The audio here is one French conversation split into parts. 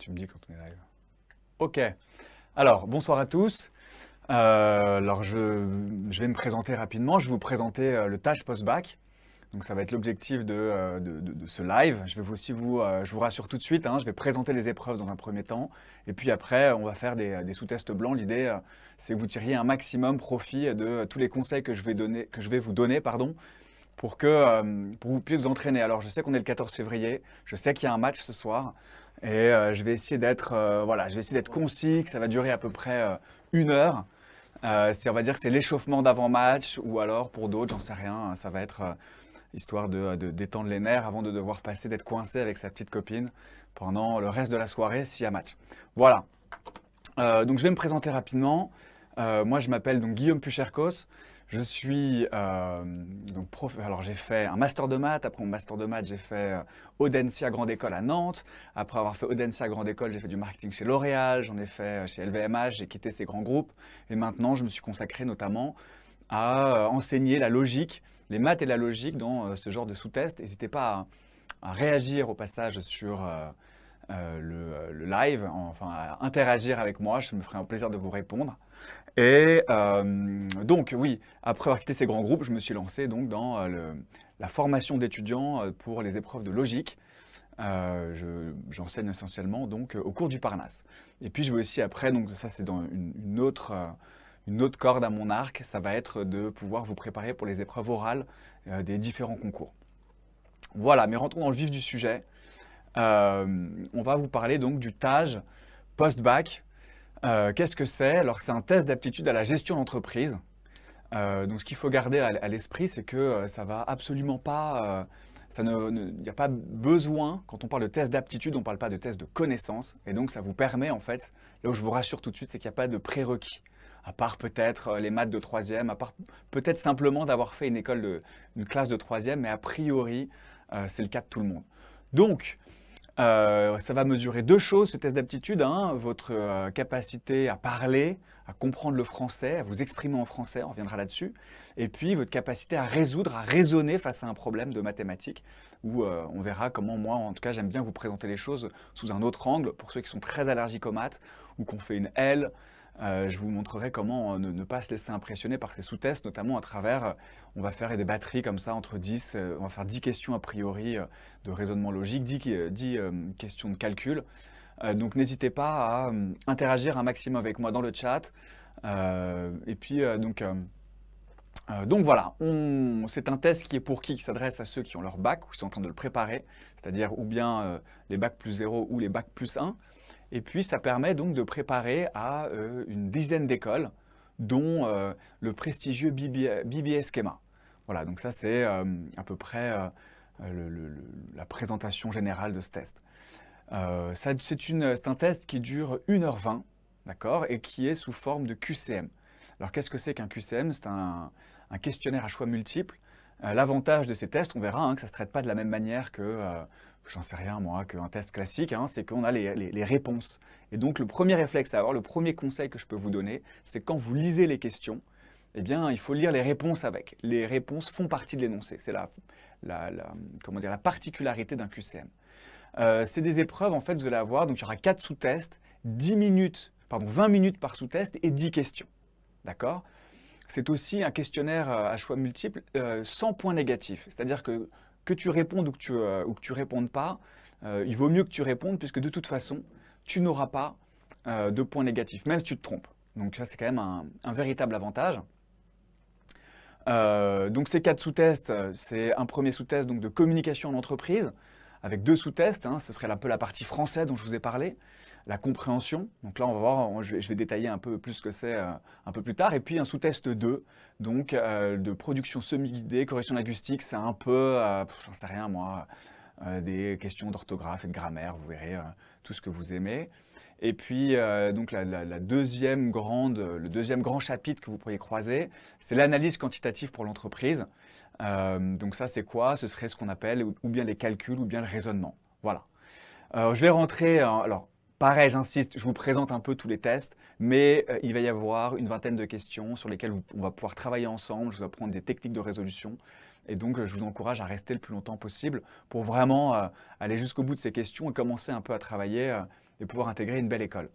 Tu me dis quand on est live. Ok. Alors, bonsoir à tous. Euh, alors, je, vais me présenter rapidement. Je vais vous présenter euh, le tâche post-bac. Donc, ça va être l'objectif de, euh, ce live. Je vais aussi vous, je vous rassure tout de suite, hein. je vais présenter les épreuves dans un premier temps. Et puis après, on va faire des, sous-tests blancs. L'idée, c'est que vous tiriez un maximum profit de tous les conseils que je vais, donner, que je vais vous donner pardon, pour que, pour vous puissiez vous entraîner. Alors, je sais qu'on est le 14 février. Je sais qu'il y a un match ce soir. Et euh, je vais essayer d'être euh, voilà, je vais essayer d'être concis, que ça va durer à peu près euh, une heure. on va dire que c'est l'échauffement d'avant-match, ou alors pour d'autres, j'en sais rien, hein, ça va être histoire de, d'étendre les nerfs avant de devoir passer, d'être coincé avec sa petite copine pendant le reste de la soirée si y a match. Voilà. donc je vais me présenter rapidement. moi je m'appelle donc Guillaume Puchercos. Je suis euh, donc prof. Alors j'ai fait un master de maths. Après mon master de maths, j'ai fait euh, Audencia Grande École à Nantes. Après avoir fait Audencia Grande École, j'ai fait du marketing chez L'Oréal. J'en ai fait euh, chez LVMH. J'ai quitté ces grands groupes. Et maintenant, je me suis consacré notamment à enseigner la logique, les maths et la logique dans ce genre de sous-test. N'hésitez pas à, réagir au passage sur. Euh, euh, le, live, enfin interagir avec moi, je me ferai un plaisir de vous répondre. Et euh, donc oui, après avoir quitté ces grands groupes, je me suis lancé donc dans la formation d'étudiants pour les épreuves de logique. J'enseigne essentiellement donc au cours du Parnasse. Et puis je veux aussi après, donc ça c'est dans une, autre, une autre corde à mon arc, ça va être de pouvoir vous préparer pour les épreuves orales des différents concours. Voilà, mais rentrons dans le vif du sujet. Euh, on va vous parler donc du TAGE post-bac. Euh, qu'est-ce que c'est Alors c'est un test d'aptitude à la gestion d'entreprise. Euh, donc ce qu'il faut garder à, l'esprit, c'est que ça va absolument pas il n'y a pas besoin, quand on parle de test d'aptitude, on ne parle pas de test de connaissance. Et donc, ça vous permet, en fait, là où je vous rassure tout de suite, c'est qu'il n'y a pas de prérequis. À part peut-être les maths de troisième, à part peut-être simplement d'avoir fait une école une classe de troisième, mais a priori, c'est le cas de tout le monde. Donc, euh, ça va mesurer deux choses, ce test d'aptitude, hein, votre euh, capacité à parler, à comprendre le français, à vous exprimer en français, on reviendra là-dessus, et puis votre capacité à résoudre, à raisonner face à un problème de mathématiques, où euh, on verra comment moi, en tout cas, j'aime bien vous présenter les choses sous un autre angle, pour ceux qui sont très allergiques aux maths, ou qu'on fait une L, euh, je vous montrerai comment euh, ne, pas se laisser impressionner par ces sous-tests, notamment à travers, euh, on va faire des batteries comme ça, entre 10, on va faire 10 questions a priori de raisonnement logique, 10, questions de calcul. donc n'hésitez pas à interagir un maximum avec moi dans le chat. et puis, donc... voilà, c'est un test qui est pour qui Qui s'adresse à ceux qui ont leur bac ou qui sont en train de le préparer, c'est-à-dire ou bien les bacs plus 0 ou les bacs plus 1. Et puis ça permet donc de préparer à euh, une dizaine d'écoles, dont euh, le prestigieux BBS, Schema. Voilà, donc ça c'est euh, à peu près la présentation générale de ce test. c'est un test qui dure 1h20, d'accord, et qui est sous forme de QCM. Alors qu'est-ce que c'est qu'un QCM C'est un, questionnaire à choix multiple. L'avantage de ces tests, on verra hein, que ça ne se traite pas de la même manière que j'en sais rien moi, qu'un test classique, hein, c'est qu'on a les, réponses. Et donc le premier réflexe à avoir, le premier conseil que je peux vous donner, c'est quand vous lisez les questions, eh bien il faut lire les réponses avec. Les réponses font partie de l'énoncé, c'est la, la, comment dire, la particularité d'un QCM. Euh, c'est des épreuves, en fait, vous allez avoir, donc il y aura 4 sous-tests, 10 minutes, pardon, 20 minutes par sous-test et 10 questions. D'accord C'est aussi un questionnaire euh, à choix multiple, euh, sans points négatifs C'est-à-dire que que tu répondes ou que tu, euh, ou que tu répondes pas, euh, il vaut mieux que tu répondes puisque de toute façon, tu n'auras pas euh, de points négatifs, même si tu te trompes. Donc ça, c'est quand même un, véritable avantage. donc ces quatre sous-tests, c'est un premier sous-test donc de communication en entreprise avec deux sous-tests. Hein. ce serait un peu la partie française dont je vous ai parlé la compréhension. Donc là, on va voir, je, vais, détailler un peu plus ce que c'est euh, un peu plus tard. Et puis un sous-test 2, donc euh, de production semi-guidée, correction linguistique, c'est un peu, euh, j'en sais rien moi, des questions d'orthographe et de grammaire, vous verrez tout ce que vous aimez. Et puis, donc la, deuxième grande, le deuxième grand chapitre que vous pourriez croiser, c'est l'analyse quantitative pour l'entreprise. donc ça, c'est quoi Ce serait ce qu'on appelle ou, ou bien les calculs ou bien le raisonnement. Voilà. je vais rentrer, alors Pareil, j'insiste, je vous présente un peu tous les tests, mais euh, il va y avoir une vingtaine de questions sur lesquelles on va pouvoir travailler ensemble, je vous apprendre des techniques de résolution. Et donc, euh, je vous encourage à rester le plus longtemps possible pour vraiment euh, aller jusqu'au bout de ces questions et commencer un peu à travailler et pouvoir intégrer une belle école.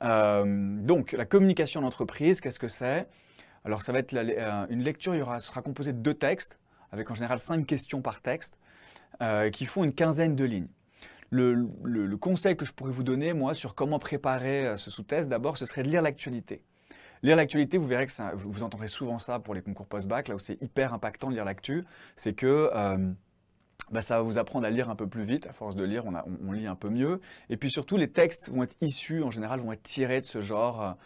donc, la communication entreprise, qu'est-ce que c'est Alors, ça va être une lecture, il y aura, sera composé de deux textes, avec en général cinq questions par texte, qui font une quinzaine de lignes le, conseil que je pourrais vous donner, moi, sur comment préparer euh, ce sous-test, d'abord, ce serait de lire l'actualité. Lire l'actualité, vous verrez que vous entendrez souvent ça pour les concours post-bac, là où c'est hyper impactant de lire l'actu, c'est que euh, bah, ça va vous apprendre à lire un peu plus vite, à force de lire, on, lit un peu mieux. Et puis surtout, les textes vont être issus, en général, vont être tirés de ce genre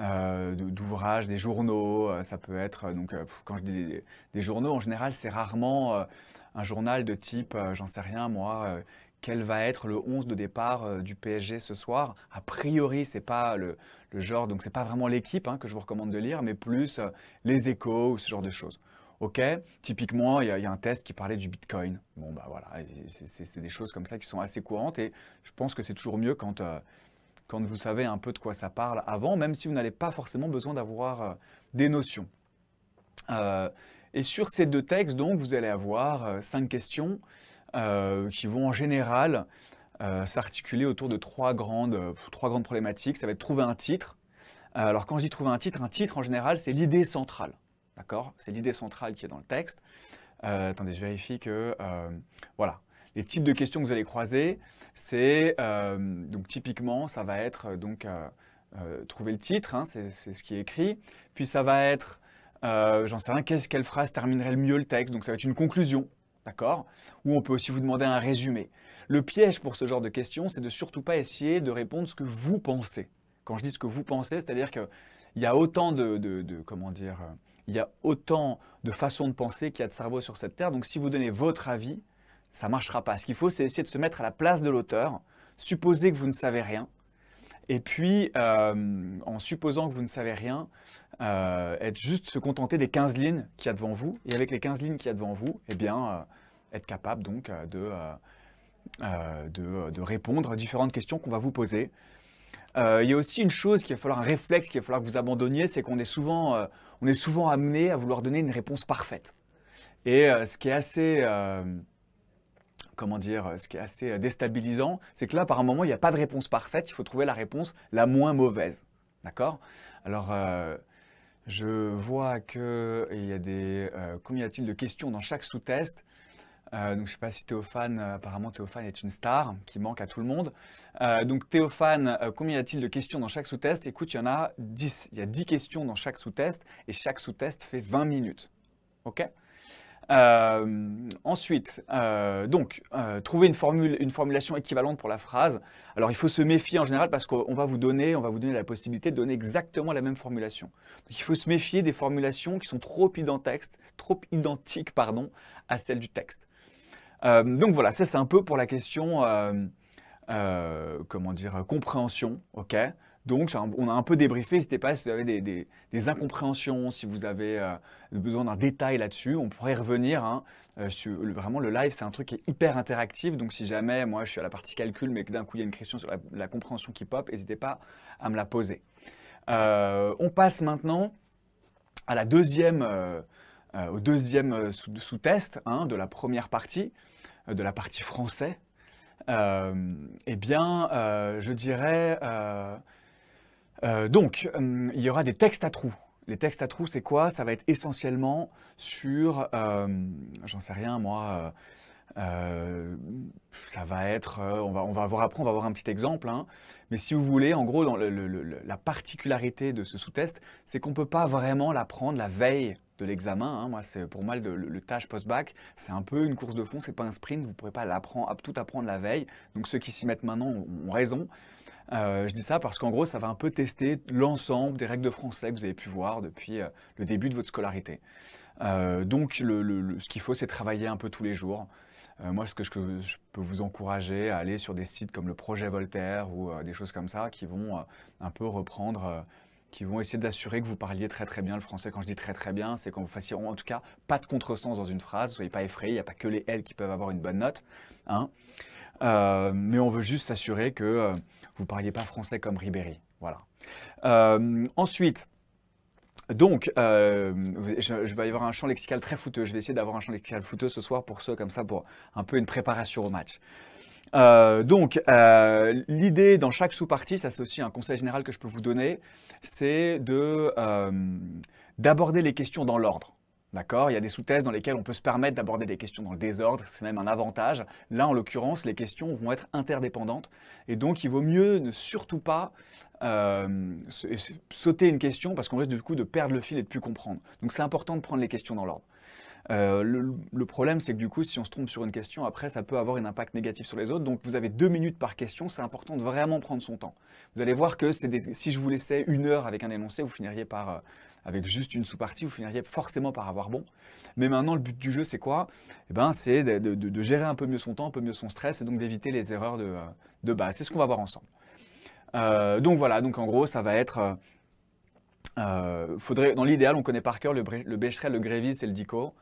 euh, d'ouvrages, des journaux, ça peut être, donc quand je dis des, journaux, en général, c'est rarement... un journal de type, j'en sais rien moi, quel va être le 11 de départ euh, du PSG ce soir. A priori, c'est pas le, genre, donc c'est pas vraiment l'équipe hein, que je vous recommande de lire, mais plus euh, les échos ou ce genre de choses. Ok, typiquement, il y, a un test qui parlait du Bitcoin. Bon, bah voilà, c'est des choses comme ça qui sont assez courantes et je pense que c'est toujours mieux quand, euh, quand vous savez un peu de quoi ça parle avant, même si vous n'avez pas forcément besoin d'avoir des notions. et sur ces deux textes, donc, vous allez avoir cinq questions euh, qui vont en général euh, s'articuler autour de trois grandes, euh, trois grandes problématiques. Ça va être trouver un titre. alors quand je dis trouver un titre, un titre en général, c'est l'idée centrale. D'accord C'est l'idée centrale qui est dans le texte. attendez, je vérifie que... voilà. Les types de questions que vous allez croiser, c'est... donc typiquement, ça va être donc trouver le titre, hein, c'est ce qui est écrit. Puis ça va être, j'en sais rien, qu'est-ce, quelle phrase terminerait le mieux le texte Donc ça va être une conclusion, D'accord Ou on peut aussi vous demander un résumé. Le piège pour ce genre de questions, c'est de surtout pas essayer de répondre ce que vous pensez. Quand je dis ce que vous pensez, c'est-à-dire qu'il y a autant de, comment dire, il euh, y a autant de façons de penser qu'il y a de cerveaux sur cette terre. Donc si vous donnez votre avis, ça ne marchera pas. Ce qu'il faut, c'est essayer de se mettre à la place de l'auteur, supposer que vous ne savez rien, et puis, euh, en supposant que vous ne savez rien, euh, être juste se contenter des 15 lignes qu'il y a devant vous. Et avec les 15 lignes qu'il y a devant vous, et eh bien, euh, être capable donc euh, de, de, répondre à différentes questions qu'on va vous poser. il y a aussi une chose qu'il va falloir, un réflexe qu'il va falloir que vous abandonniez, c'est qu'on est, souvent, on est souvent amené à vouloir donner une réponse parfaite. Et ce qui est assez comment dire, ce qui est assez déstabilisant, c'est que là, par un moment, il n'y a pas de réponse parfaite, il faut trouver la réponse la moins mauvaise. D'accord Alors, je vois qu'il y a des. Euh, combien y a-t-il de questions dans chaque sous-test euh, donc, je ne sais pas si Théophane, euh, apparemment Théophane est une star qui manque à tout le monde. donc Théophane, combien y a-t-il de questions dans chaque sous-test Écoute, il y en a 10. Il y a 10 questions dans chaque sous-test et chaque sous-test fait 20 minutes. OK euh, ensuite, euh, donc, euh, trouver une, formule, une formulation équivalente pour la phrase. Alors, il faut se méfier en général parce qu'on va vous donner, on va vous donner la possibilité de donner exactement la même formulation. il faut se méfier des formulations qui sont trop, trop identiques pardon, à celles du texte. donc voilà, ça c'est un peu pour la question, comment dire, compréhension, ok donc, on a un peu débriefé, n'hésitez pas si vous avez des, incompréhensions, si vous avez euh, besoin d'un détail là-dessus, on pourrait revenir. Hein. Euh, sur, vraiment, le live, c'est un truc qui est hyper interactif, donc si jamais, moi, je suis à la partie calcul, mais que d'un coup, il y a une question sur la, compréhension qui pop, n'hésitez pas à me la poser. Euh, on passe maintenant à la deuxième, au deuxième sous-test hein, de la première partie, de la partie français. eh bien, je dirais euh, donc, hum, il y aura des textes à trous. Les textes à trous, c'est quoi Ça va être essentiellement sur, hum, j'en sais rien moi, euh, euh, ça va être, on, va, on va voir après, on va voir un petit exemple, hein. mais si vous voulez, en gros, dans la particularité de ce sous-test, c'est qu'on ne peut pas vraiment l'apprendre la veille de l'examen. Hein. Moi, c'est pour moi le, tâche post-bac, c'est un peu une course de fond, c'est pas un sprint. Vous pourrez pas tout apprendre la veille. Donc ceux qui s'y mettent maintenant ont raison. Euh, je dis ça parce qu'en gros, ça va un peu tester l'ensemble des règles de français que vous avez pu voir depuis euh, le début de votre scolarité. Euh, donc, le, ce qu'il faut, c'est travailler un peu tous les jours. moi, ce que je, peux vous encourager à aller sur des sites comme le Projet Voltaire ou des choses comme ça qui vont un peu reprendre qui vont essayer d'assurer que vous parliez très très bien le français. Quand je dis très très bien, c'est quand vous fassiez en tout cas pas de contresens dans une phrase, soyez pas effrayés, il n'y a pas que les L qui peuvent avoir une bonne note. Hein. Euh, mais on veut juste s'assurer que euh, vous ne parliez pas français comme Ribéry. Voilà. Euh, ensuite, donc, je, vais y avoir un champ lexical très fouteux. Je vais essayer d'avoir un champ lexical fouteux ce soir pour ceux comme ça, pour un peu une préparation au match. donc, l'idée dans chaque sous-partie, ça c'est aussi un conseil général que je peux vous donner, c'est de d'aborder les questions dans l'ordre. D'accord Il y a des sous-thèses dans lesquelles on peut se permettre d'aborder des questions dans le désordre, c'est même un avantage. Là, en l'occurrence, les questions vont être interdépendantes. Et donc, il vaut mieux ne surtout pas euh, sauter une question parce qu'on risque du coup de perdre le fil et de plus comprendre. Donc, c'est important de prendre les questions dans l'ordre. Euh, le, problème, c'est que du coup, si on se trompe sur une question, après, ça peut avoir un impact négatif sur les autres. Donc, vous avez deux minutes par question. C'est important de vraiment prendre son temps. Vous allez voir que si je vous laissais une heure avec un énoncé, vous finiriez par, euh, avec juste une sous-partie, vous finiriez forcément par avoir bon. Mais maintenant, le but du jeu, c'est quoi eh ben, C'est de, gérer un peu mieux son temps, un peu mieux son stress, et donc d'éviter les erreurs de, base. C'est ce qu'on va voir ensemble. Euh, donc voilà, donc en gros, ça va être... Euh, euh, faudrait, dans l'idéal, on connaît par cœur le, le le Grévis et le Dico.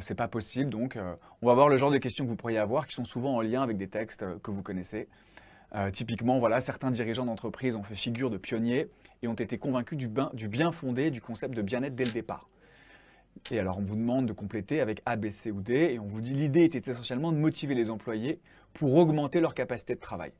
C'est pas possible, donc on va voir le genre de questions que vous pourriez avoir qui sont souvent en lien avec des textes que vous connaissez. typiquement, voilà, certains dirigeants d'entreprise ont fait figure de pionniers et ont été convaincus du, bien fondé du concept de bien-être dès le départ. Et alors on vous demande de compléter avec A, B, C ou D, et on vous dit l'idée était essentiellement de motiver les employés pour augmenter leur capacité de travail.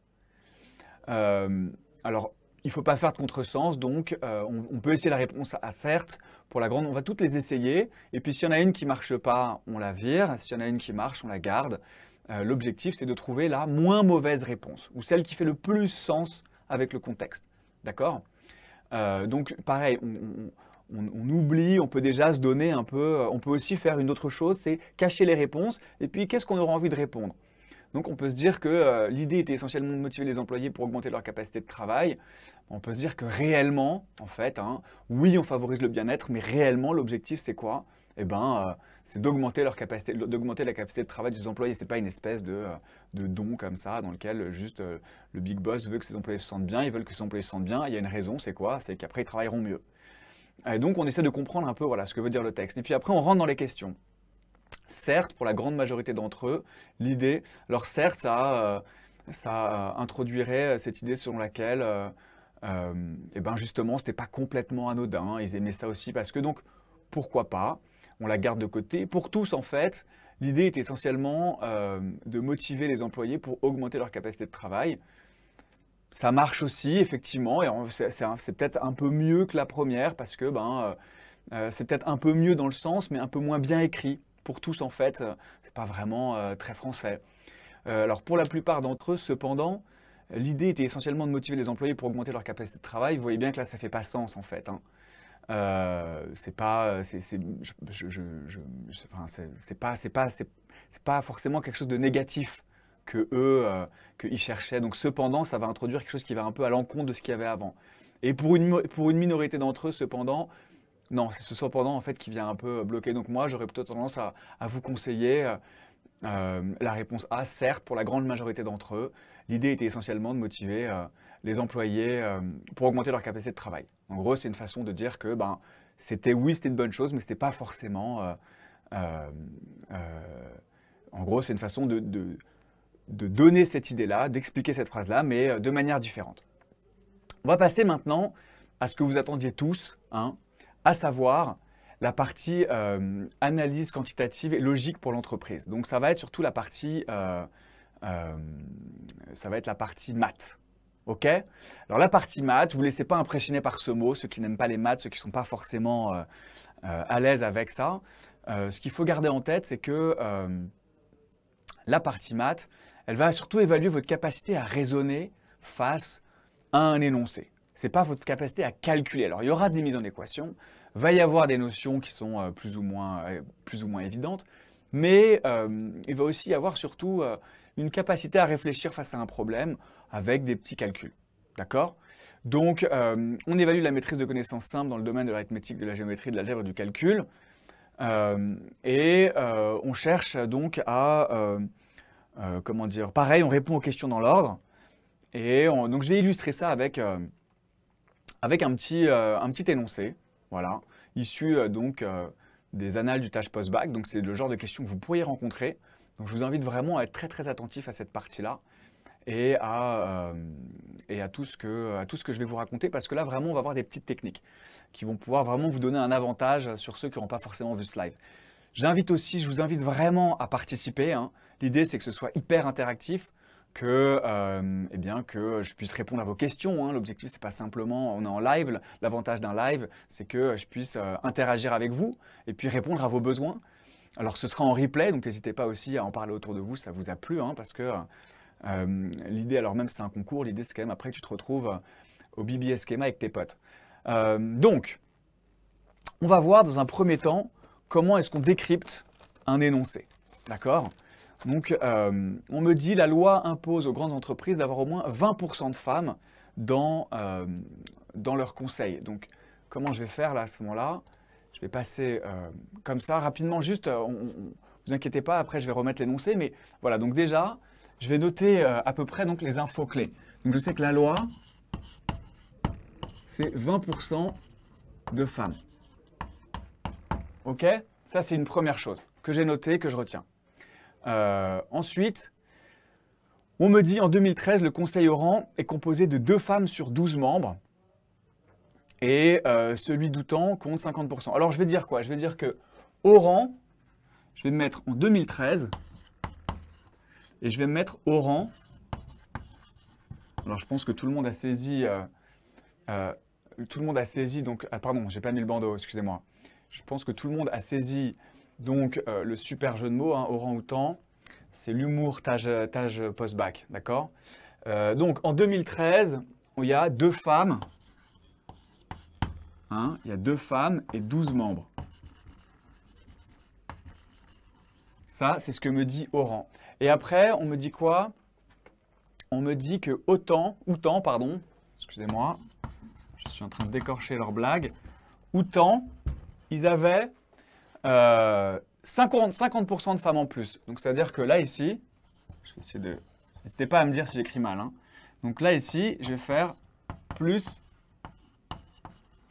Euh, alors il ne faut pas faire de contresens, donc euh, on, peut essayer la réponse à, certes. Pour la grande, on va toutes les essayer, et puis s'il y en a une qui ne marche pas, on la vire, s'il y en a une qui marche, on la garde. Euh, l'objectif, c'est de trouver la moins mauvaise réponse, ou celle qui fait le plus sens avec le contexte. D'accord euh, donc pareil, on, oublie, on peut déjà se donner un peu, euh, on peut aussi faire une autre chose, c'est cacher les réponses, et puis qu'est-ce qu'on aura envie de répondre donc on peut se dire que euh, l'idée était essentiellement de motiver les employés pour augmenter leur capacité de travail. On peut se dire que réellement, en fait, hein, oui, on favorise le bien-être, mais réellement, l'objectif, c'est quoi eh bien, euh, c'est d'augmenter leur capacité, d'augmenter la capacité de travail des employés. Ce n'est pas une espèce euh, de, don comme ça dans lequel juste le big boss veut que ses employés se sentent bien, ils veulent que ses employés se sentent bien. Il y a une raison, c'est quoi C'est qu'après ils travailleront mieux. Et donc on essaie de comprendre un peu voilà ce que veut dire le texte. Et puis après on rentre dans les questions. Certes, pour la grande majorité d'entre eux, l'idée, alors certes, ça, euh, euh, introduirait euh, cette idée selon laquelle, euh, et eh ben justement, c'était pas complètement anodin. Hein, ils aimaient ça aussi parce que donc, pourquoi pas On la garde de côté. Pour tous, en fait, l'idée est essentiellement de motiver les employés pour augmenter leur capacité de travail. Ça marche aussi, effectivement, et c'est peut-être un peu mieux que la première parce que ben, c'est peut-être un peu mieux dans le sens, mais un peu moins bien écrit pour tous en fait, euh, c'est pas vraiment euh, très français. Euh, alors pour la plupart d'entre eux, cependant, l'idée était essentiellement de motiver les employés pour augmenter leur capacité de travail. Vous voyez bien que là, ça fait pas sens en fait. c'est pas, c'est pas, c'est pas, forcément quelque chose de négatif que eux, qu'ils cherchaient. Donc cependant, ça va introduire quelque chose qui va un peu à l'encontre de ce qu'il y avait avant. Et pour une, pour une minorité d'entre eux, cependant, non, c'est ce cependant en fait qui vient un peu euh, bloquer. Donc moi, j'aurais plutôt tendance à, vous conseiller euh, euh, la réponse A, certes, pour la grande majorité d'entre eux. L'idée était essentiellement de motiver les employés pour augmenter leur capacité de travail. En gros, c'est une façon de dire que ben, c'était oui, c'était une bonne chose, mais ce n'était pas forcément... en gros, c'est une façon de, de, de donner cette idée-là, d'expliquer cette phrase-là, mais de manière différente. On va passer maintenant à ce que vous attendiez tous, hein, à savoir la partie euh, analyse quantitative et logique pour l'entreprise. Donc ça va être surtout la partie, euh, euh, ça va être la partie maths. Ok Alors la partie maths, vous ne laissez pas impressionner par ce mot, ceux qui n'aiment pas les maths, ceux qui ne sont pas forcément à l'aise avec ça. ce qu'il faut garder en tête, c'est que la partie maths, elle va surtout évaluer votre capacité à raisonner face à un énoncé. Ce n'est pas votre capacité à calculer. Alors il y aura des mises en équation, va y avoir des notions qui sont euh, plus, ou moins, euh, plus ou moins évidentes, mais euh, il va aussi y avoir surtout une capacité à réfléchir face à un problème avec des petits calculs. D'accord Donc, on évalue la maîtrise de connaissances simples dans le domaine de l'arithmétique, de la géométrie, de l'algèbre et du calcul. et on cherche donc à, comment dire, pareil, on répond aux questions dans l'ordre. Et donc, je vais illustrer ça avec, avec un, petit, un petit énoncé. Voilà, issu euh, donc euh, des annales du tâche post-bac. Donc c'est le genre de questions que vous pourriez rencontrer. Donc je vous invite vraiment à être très très attentif à cette partie-là et, à, euh, et à, tout ce que, à tout ce que je vais vous raconter parce que là vraiment on va avoir des petites techniques qui vont pouvoir vraiment vous donner un avantage sur ceux qui n'auront pas forcément vu ce live. J'invite aussi, je vous invite vraiment à participer. Hein. L'idée c'est que ce soit hyper interactif que, euh, eh bien, que je puisse répondre à vos questions. Hein. L'objectif, L'objectif, n'est pas simplement on est en live. L'avantage d'un live, c'est que je puisse euh, interagir avec vous et puis répondre à vos besoins. Alors, ce sera en replay, donc n'hésitez pas aussi à en parler autour de vous. Ça vous a plu, hein, parce que euh, l'idée, alors même c'est un concours, l'idée, c'est quand même après que tu te retrouves au BBS avec tes potes. donc, on va voir dans un premier temps comment est-ce qu'on décrypte un énoncé. D'accord donc, euh, on me dit la loi impose aux grandes entreprises d'avoir au moins 20% de femmes dans, euh, dans leurs conseils. Donc, comment je vais faire là à ce moment-là Je vais passer euh, comme ça rapidement, juste, vous inquiétez pas, après je vais remettre l'énoncé, mais voilà, donc déjà, je vais noter à peu près donc, les infos clés. Donc, je sais que la loi, c'est 20% de femmes. OK Ça, c'est une première chose que j'ai notée, que je retiens. Euh, ensuite, on me dit en 2013, le Conseil Oran est composé de deux femmes sur 12 membres et euh, celui d'Outan compte 50%. Alors je vais dire quoi Je vais dire que Oran, je vais me mettre en 2013 et je vais me mettre Oran. Alors je pense que tout le monde a saisi. Euh, tout le monde a saisi donc ah, pardon, j'ai pas mis le bandeau, excusez-moi. Je pense que tout le monde a saisi donc, euh, le super jeu de mots, Oran, hein, orang-outan, c'est l'humour tage, post-bac, d'accord euh, Donc, en 2013, il y a deux femmes, hein, il y a deux femmes et douze membres. Ça, c'est ce que me dit Oran. Et après, on me dit quoi On me dit que autant, autant, pardon, excusez-moi, je suis en train de décorcher leur blague, autant ils avaient 50%, euh, de femmes en plus. Donc, c'est-à-dire que là, ici, je vais essayer de... N'hésitez pas à me dire si j'écris mal. Hein. Donc là, ici, je vais faire plus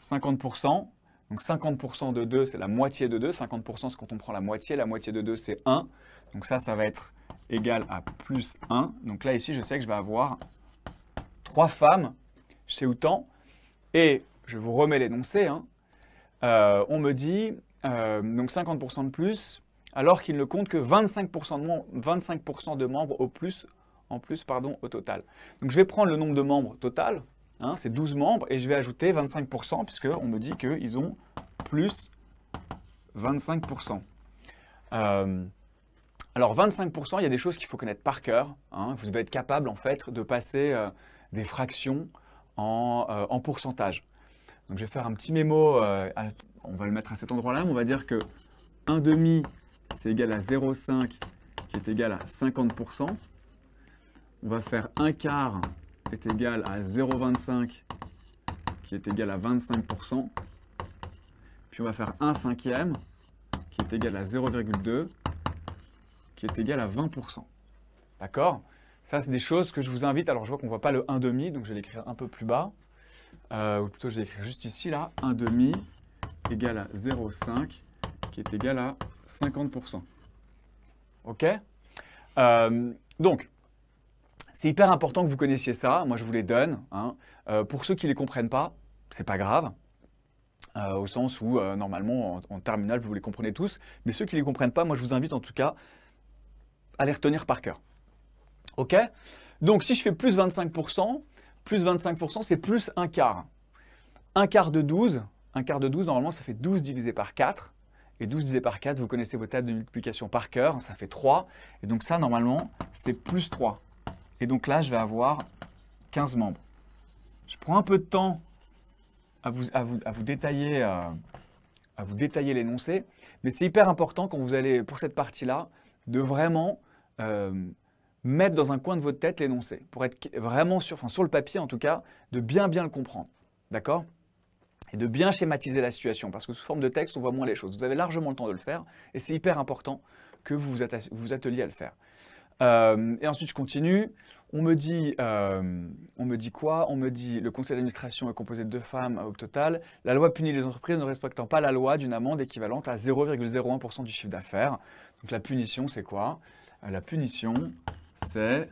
50%. Donc 50% de 2, c'est la moitié de 2. 50%, c'est quand on prend la moitié. La moitié de 2, c'est 1. Donc ça, ça va être égal à plus 1. Donc là, ici, je sais que je vais avoir 3 femmes chez Outan. Et je vous remets l'énoncé. Hein. Euh, on me dit, euh, donc 50% de plus, alors qu'il ne comptent que 25%, de, membres, 25 de membres au plus, en plus pardon, au total. Donc je vais prendre le nombre de membres total, hein, c'est 12 membres, et je vais ajouter 25%, puisqu'on me dit qu'ils ont plus 25%. Euh, alors 25%, il y a des choses qu'il faut connaître par cœur. Hein. vous devez être capable en fait de passer euh, des fractions en pourcentage. Donc je vais faire un petit mémo, euh, on va le mettre à cet endroit-là, on va dire que 1 demi, c'est égal à 0,5 qui est égal à 50%. On va faire 1 quart est égal à 0,25 qui est égal à 25%. Puis on va faire 1 cinquième qui est égal à 0,2 qui est égal à 20%. D'accord Ça, c'est des choses que je vous invite. Alors, je vois qu'on ne voit pas le 1,5, donc je vais l'écrire un peu plus bas. Euh, ou plutôt je vais écrire juste ici, là, 1,5 égale à 0,5 qui est égal à 50%. OK euh, Donc, c'est hyper important que vous connaissiez ça. Moi, je vous les donne. Hein. Euh, pour ceux qui ne les comprennent pas, ce n'est pas grave. au sens où, normalement, en, en terminale, vous les comprenez tous. Mais ceux qui ne les comprennent pas, moi, je vous invite en tout cas à les retenir par cœur. OK Donc, si je fais plus 25%, plus 25%, c'est plus un quart. Un quart de 12, un quart de 12, normalement, ça fait 12 divisé par 4. Et 12 divisé par 4, vous connaissez vos tables de multiplication par cœur, ça fait 3. Et donc ça, normalement, c'est plus 3. Et donc là, je vais avoir 15 membres. Je prends un peu de temps à vous, à vous, détailler, euh, à vous détailler l'énoncé, mais c'est hyper important quand vous allez, pour cette partie-là, de vraiment... Euh, mettre dans un coin de votre tête l'énoncé, pour être vraiment sûr, enfin sur le papier en tout cas, de bien bien le comprendre. D'accord Et de bien schématiser la situation, parce que sous forme de texte, on voit moins les choses. Vous avez largement le temps de le faire, et c'est hyper important que vous vous, vous atteliez à le faire. Euh, et ensuite, je continue. On me dit, euh, on me dit quoi On me dit le conseil d'administration est composé de deux femmes au total. La loi punit les entreprises ne respectant pas la loi d'une amende équivalente à 0,01% du chiffre d'affaires. Donc la punition, c'est quoi euh, La punition, c'est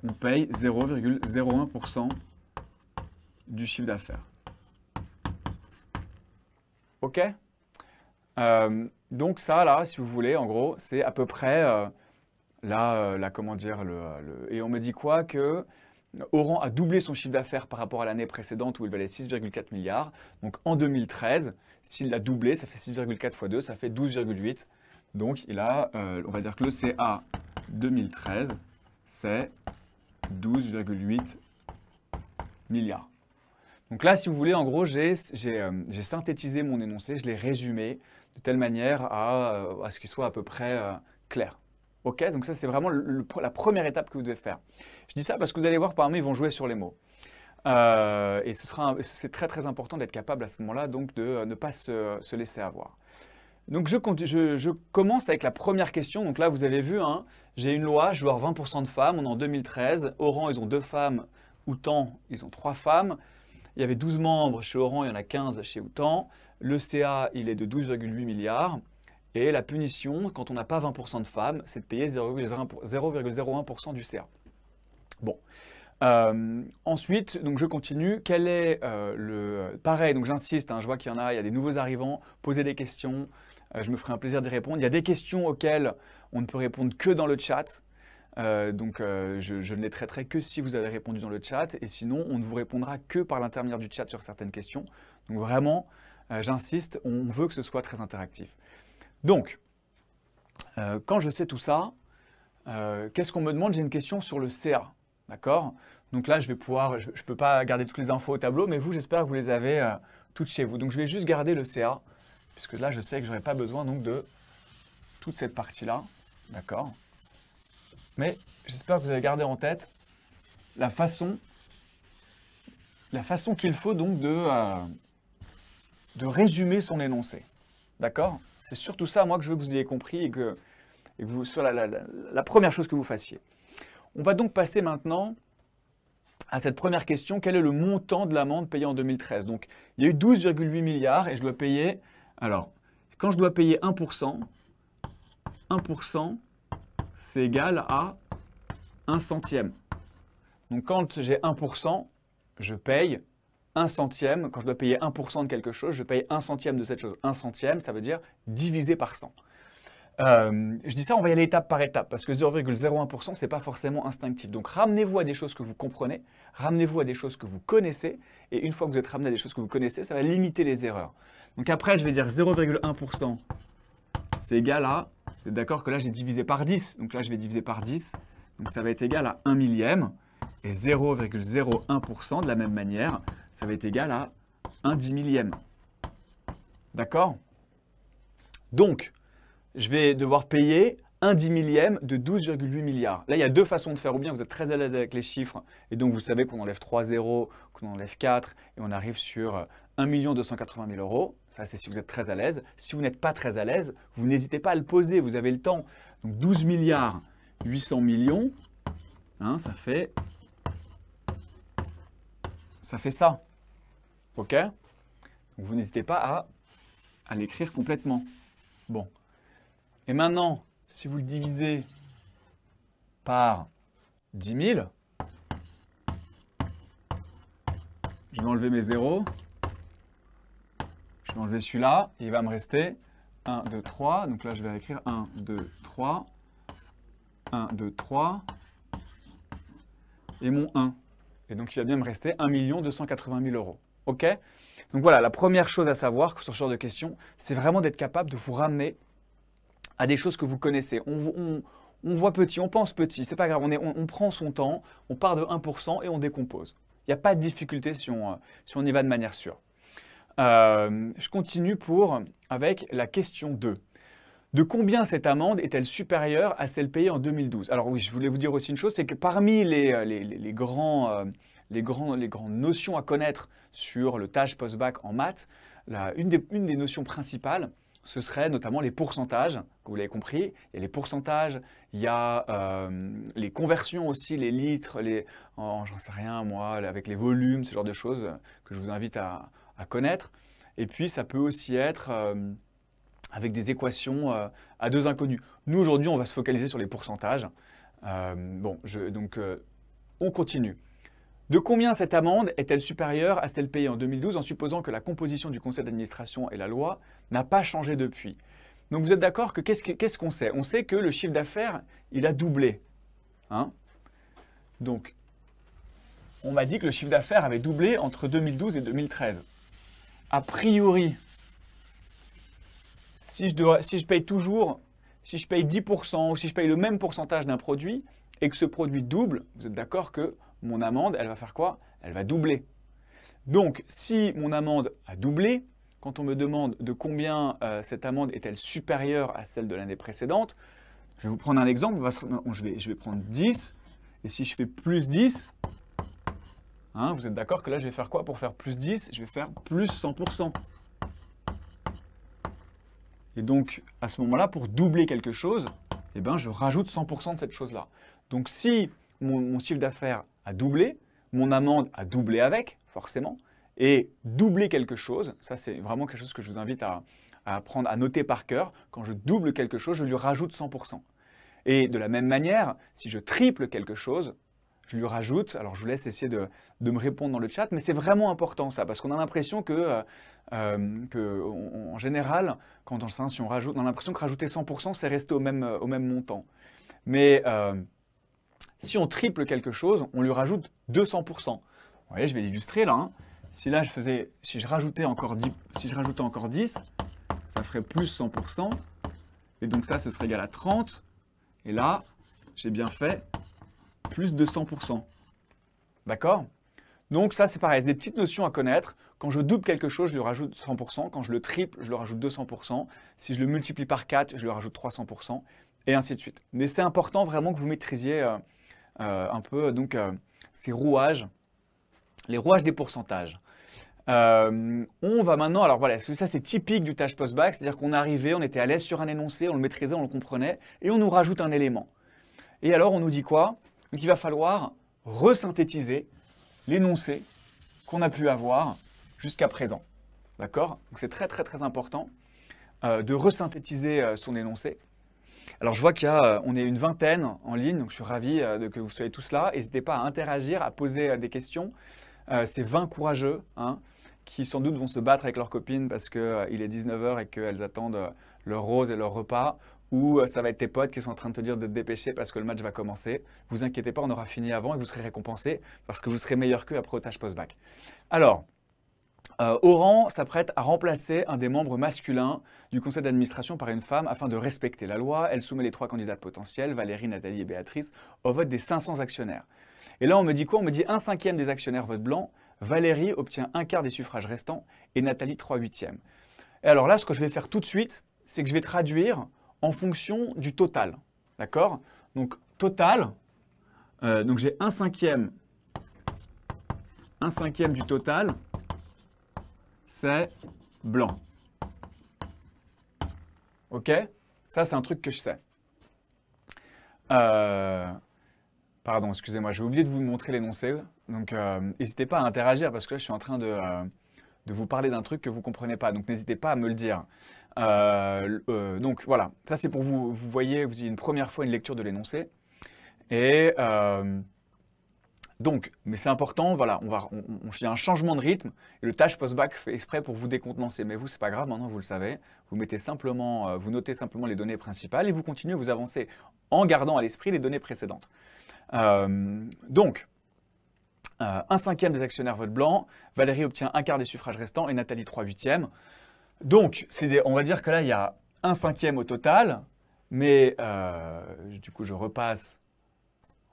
qu'on paye 0,01% du chiffre d'affaires. OK euh, Donc ça, là, si vous voulez, en gros, c'est à peu près, euh, euh, là, comment dire, le, et on me dit quoi que Oran a doublé son chiffre d'affaires par rapport à l'année précédente où il valait 6,4 milliards. Donc en 2013, s'il l'a doublé, ça fait 6,4 fois 2, ça fait 12,8 donc là, euh, on va dire que le CA 2013, c'est 12,8 milliards. Donc là, si vous voulez, en gros, euh, j'ai synthétisé mon énoncé, je l'ai résumé de telle manière à, euh, ce qu'il soit à peu près clair. Ok, donc ça c'est vraiment la première étape que vous devez faire. Je dis ça parce que vous allez voir, par exemple, ils vont jouer sur les mots. et c'est très très important d'être capable à ce moment-là, donc de ne pas se laisser avoir. Donc je, commence avec la première question. Donc là, vous avez vu, hein, j'ai une loi, je dois 20% de femmes. On est en 2013. Oran, ils ont deux femmes. Outan, ils ont trois femmes. Il y avait 12 membres chez Oran, il y en a 15 chez Outan. Le CA, il est de 12,8 milliards. Et la punition, quand on n'a pas 20% de femmes, c'est de payer 0,01% du CA. Bon. Euh, ensuite, donc je continue. Quel est euh, le pareil Donc j'insiste. Hein, je vois qu'il y en a. Il y a des nouveaux arrivants. Posez des questions. Euh, je me ferai un plaisir d'y répondre. Il y a des questions auxquelles on ne peut répondre que dans le chat. Euh, donc euh, je, ne les traiterai que si vous avez répondu dans le chat, et sinon on ne vous répondra que par l'intermédiaire du chat sur certaines questions. Donc vraiment, j'insiste, on veut que ce soit très interactif. Donc, quand je sais tout ça, qu'est-ce qu'on me demande J'ai une question sur le CA, d'accord Donc là, je vais pouvoir, je ne peux pas garder toutes les infos au tableau, mais vous, j'espère que vous les avez toutes chez vous. Donc je vais juste garder le CA puisque là, je sais que je n'aurai pas besoin donc de toute cette partie-là, d'accord Mais j'espère que vous avez gardé en tête la façon, la façon qu'il faut donc de, euh, de résumer son énoncé, d'accord C'est surtout ça, moi, que je veux que vous ayez compris et que, et vous, soit la, première chose que vous fassiez. On va donc passer maintenant à cette première question, quel est le montant de l'amende payée en 2013 Donc, il y a eu 12,8 milliards et je dois payer alors, quand je dois payer 1%, 1%, c'est égal à 1 centième. Donc quand j'ai 1%, je paye 1 centième. Quand je dois payer 1% de quelque chose, je paye 1 centième de cette chose. 1 centième, ça veut dire divisé par 100. Euh, je dis ça, on va y aller étape par étape, parce que 0,01%, ce n'est pas forcément instinctif. Donc ramenez-vous à des choses que vous comprenez, ramenez-vous à des choses que vous connaissez, et une fois que vous êtes ramené à des choses que vous connaissez, ça va limiter les erreurs. Donc après, je vais dire 0,1%, c'est égal à, vous êtes d'accord que là, j'ai divisé par 10. Donc là, je vais diviser par 10. Donc ça va être égal à 1 millième. Et 0,01% de la même manière, ça va être égal à 1 dix millième. D'accord Donc, je vais devoir payer 1 dix millième de 12,8 milliards. Là, il y a deux façons de faire. Ou bien vous êtes très à l'aise avec les chiffres, et donc vous savez qu'on enlève 3 zéros, qu'on enlève 4, et on arrive sur 1 280 000 euros. Ça, c'est si vous êtes très à l'aise. Si vous n'êtes pas très à l'aise, vous n'hésitez pas à le poser. Vous avez le temps. Donc 12 milliards 800 millions, hein, ça fait ça fait ça. OK Donc vous n'hésitez pas à, à l'écrire complètement. Bon. Et maintenant, si vous le divisez par 10 000, je vais enlever mes zéros. Je vais enlever celui-là il va me rester 1, 2, 3. Donc là, je vais écrire 1, 2, 3. 1, 2, 3. Et mon 1. Et donc, il va bien me rester 1 280 000 euros. OK Donc voilà, la première chose à savoir sur ce genre de questions, c'est vraiment d'être capable de vous ramener à des choses que vous connaissez. On, voit petit, on pense petit, c'est pas grave, on, prend son temps, on part de 1% et on décompose. Il n'y a pas de difficulté euh, si on y va de manière sûre. Euh, je continue pour, avec la question 2. De combien cette amende est-elle supérieure à celle payée en 2012 Alors oui, je voulais vous dire aussi une chose, c'est que parmi les, euh, les, grands, euh, les, grands, les grandes notions à connaître sur le tâche post-bac en maths, une, des, une des notions principales, ce serait notamment les pourcentages, que vous l'avez compris. Il y a les pourcentages, il y a les conversions aussi, les litres, les, j'en sais rien moi, avec les volumes, ce genre de choses que je vous invite à, connaître. Et puis, ça peut aussi être euh, avec des équations euh, à deux inconnus. Nous, aujourd'hui, on va se focaliser sur les pourcentages. Euh, bon, je, donc, on continue. De combien cette amende est-elle supérieure à celle payée en 2012 en supposant que la composition du conseil d'administration et la loi n'a pas changé depuis Donc, vous êtes d'accord que qu'est-ce qu'on sait On sait que le chiffre d'affaires, il a doublé. Hein donc, on m'a dit que le chiffre d'affaires avait doublé entre 2012 et 2013 a priori, si je, si je paye toujours, si je paye 10% ou si je paye le même pourcentage d'un produit et que ce produit double, vous êtes d'accord que mon amende, elle va faire quoi Elle va doubler. Donc, si mon amende a doublé, quand on me demande de combien euh, cette amende est-elle supérieure à celle de l'année précédente, je vais vous prendre un exemple, je vais, je vais prendre 10, et si je fais plus 10, Hein, vous êtes d'accord que là, je vais faire quoi Pour faire plus 10, je vais faire plus 100%. Et donc, à ce moment-là, pour doubler quelque chose, eh ben, je rajoute 100% de cette chose-là. Donc, si mon, chiffre d'affaires a doublé, mon amende a doublé avec, forcément, et doubler quelque chose, ça c'est vraiment quelque chose que je vous invite à, à apprendre, à noter par cœur. Quand je double quelque chose, je lui rajoute 100%. Et de la même manière, si je triple quelque chose, lui rajoute. Alors je vous laisse essayer de, me répondre dans le chat, mais c'est vraiment important ça, parce qu'on a l'impression que, euh, euh, que en général, quand on, si on rajoute, on a l'impression que rajouter 100%, c'est rester au même, au même montant. Mais euh, si on triple quelque chose, on lui rajoute 200%. Vous voyez, je vais l'illustrer là. Hein. Si là je faisais, si je rajoutais encore 10, si je rajoutais encore 10, ça ferait plus 100%. Et donc ça, ce serait égal à 30. Et là, j'ai bien fait plus de 100%. D'accord Donc ça, c'est pareil, c'est des petites notions à connaître. Quand je double quelque chose, je lui rajoute 100%. Quand je le triple, je le rajoute 200%. Si je le multiplie par 4, je le rajoute 300%. Et ainsi de suite. Mais c'est important vraiment que vous maîtrisiez euh, euh, un peu donc, euh, ces rouages, les rouages des pourcentages. on va maintenant, alors voilà, ça c'est typique du tâche post-bac, c'est-à-dire qu'on arrivait, on était à l'aise sur un énoncé, on le maîtrisait, on le comprenait, et on nous rajoute un élément. Et alors on nous dit quoi donc il va falloir resynthétiser l'énoncé qu'on a pu avoir jusqu'à présent. D'accord Donc c'est très très très important euh, de resynthétiser euh, son énoncé. Alors je vois qu'il euh, est une vingtaine en ligne, donc je suis ravi de que vous soyez tous là. N'hésitez pas à interagir, à poser des questions. Ces 20 courageux hein, qui sans doute vont se battre avec leurs copines parce qu'il est 19h et qu'elles attendent leur rose et leur repas ou euh, ça va être tes potes qui sont en train de te dire de te dépêcher parce que le match va commencer. Vous inquiétez pas, on aura fini avant et vous serez récompensé parce que vous serez meilleur qu'eux après au tâche post-bac. Alors, euh, Oran s'apprête à remplacer un des membres masculins du conseil d'administration par une femme afin de respecter la loi. Elle soumet les trois candidats potentiels, Valérie, Nathalie et Béatrice, au vote des 500 actionnaires. Et là, on me dit quoi On me dit un cinquième des actionnaires vote blanc, Valérie obtient un quart des suffrages restants et Nathalie trois huitièmes. Et alors là, ce que je vais faire tout de suite, c'est que je vais traduire en fonction du total. D'accord Donc, total, euh, donc j'ai un cinquième, un cinquième du total, c'est blanc. Ok Ça, c'est un truc que je sais. Euh, pardon, excusez-moi, j'ai oublié de vous montrer l'énoncé. Donc, euh, n'hésitez pas à interagir parce que là, je suis en train de, de vous parler d'un truc que vous ne comprenez pas. Donc, n'hésitez pas à me le dire. Euh, euh, donc voilà, ça c'est pour vous, vous voyez, vous avez une première fois une lecture de l'énoncé. Et euh, donc, mais c'est important, voilà, on va, on, il un changement de rythme, et le tâche post-bac fait exprès pour vous décontenancer. Mais vous, c'est pas grave, maintenant vous le savez. Vous mettez simplement, vous notez simplement les données principales et vous continuez, à vous avancer en gardant à l'esprit les données précédentes. donc, un cinquième des actionnaires vote blanc, Valérie obtient un quart des suffrages restants et Nathalie trois huitièmes. Donc, on va dire que là, il y a un cinquième au total, mais euh, du coup, je repasse.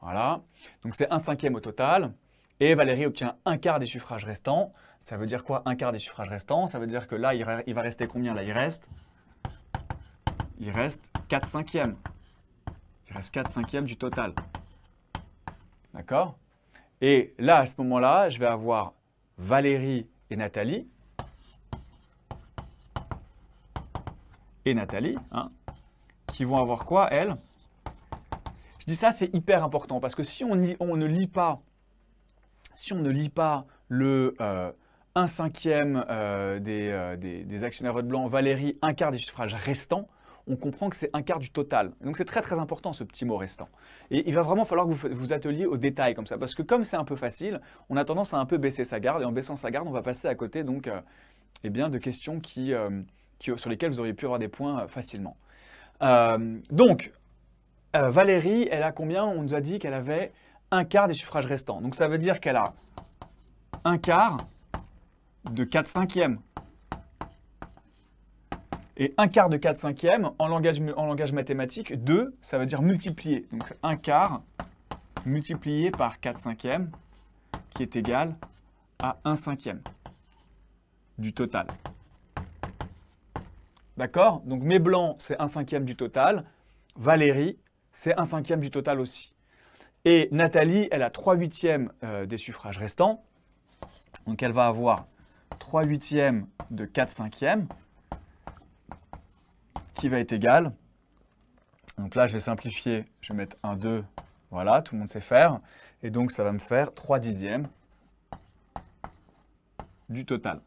Voilà. Donc, c'est un cinquième au total. Et Valérie obtient un quart des suffrages restants. Ça veut dire quoi Un quart des suffrages restants Ça veut dire que là, il, va rester combien Là, il reste Il reste 4 cinquièmes. Il reste 4 cinquièmes du total. D'accord Et là, à ce moment-là, je vais avoir Valérie et Nathalie et Nathalie, hein, qui vont avoir quoi, elle Je dis ça, c'est hyper important, parce que si on, ne lit pas, si on ne lit pas le euh, 1 cinquième euh, euh, des, actionnaires vote blanc, Valérie, un quart des suffrages restants, on comprend que c'est un quart du total. Donc c'est très très important ce petit mot restant. Et il va vraiment falloir que vous vous atteliez aux détails comme ça, parce que comme c'est un peu facile, on a tendance à un peu baisser sa garde, et en baissant sa garde, on va passer à côté donc, euh, eh bien, de questions qui, sur lesquels vous auriez pu avoir des points euh, facilement. Euh, donc, euh, Valérie, elle a combien On nous a dit qu'elle avait un quart des suffrages restants. Donc ça veut dire qu'elle a un quart de 4 cinquièmes. Et un quart de 4 cinquièmes, en langage, en langage mathématique, 2, ça veut dire multiplier. Donc un quart multiplié par 4 cinquièmes, qui est égal à un cinquième du total. D'accord Donc mes blancs, c'est un cinquième du total. Valérie, c'est un cinquième du total aussi. Et Nathalie, elle a 3 huitièmes euh, des suffrages restants. Donc elle va avoir 3 huitièmes de 4 cinquièmes, qui va être égal. Donc là, je vais simplifier, je vais mettre 1, 2, voilà, tout le monde sait faire. Et donc ça va me faire 3 dixièmes du total.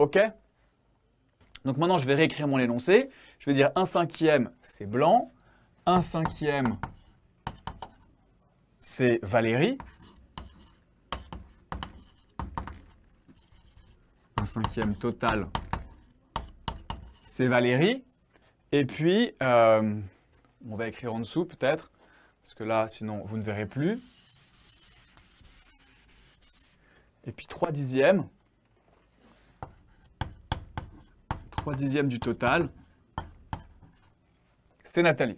OK Donc maintenant, je vais réécrire mon énoncé. Je vais dire 1 cinquième, c'est blanc. 1 cinquième, c'est Valérie. 1 cinquième total, c'est Valérie. Et puis, euh, on va écrire en dessous peut-être, parce que là, sinon, vous ne verrez plus. Et puis 3 dixièmes, 3 dixièmes du total, c'est Nathalie.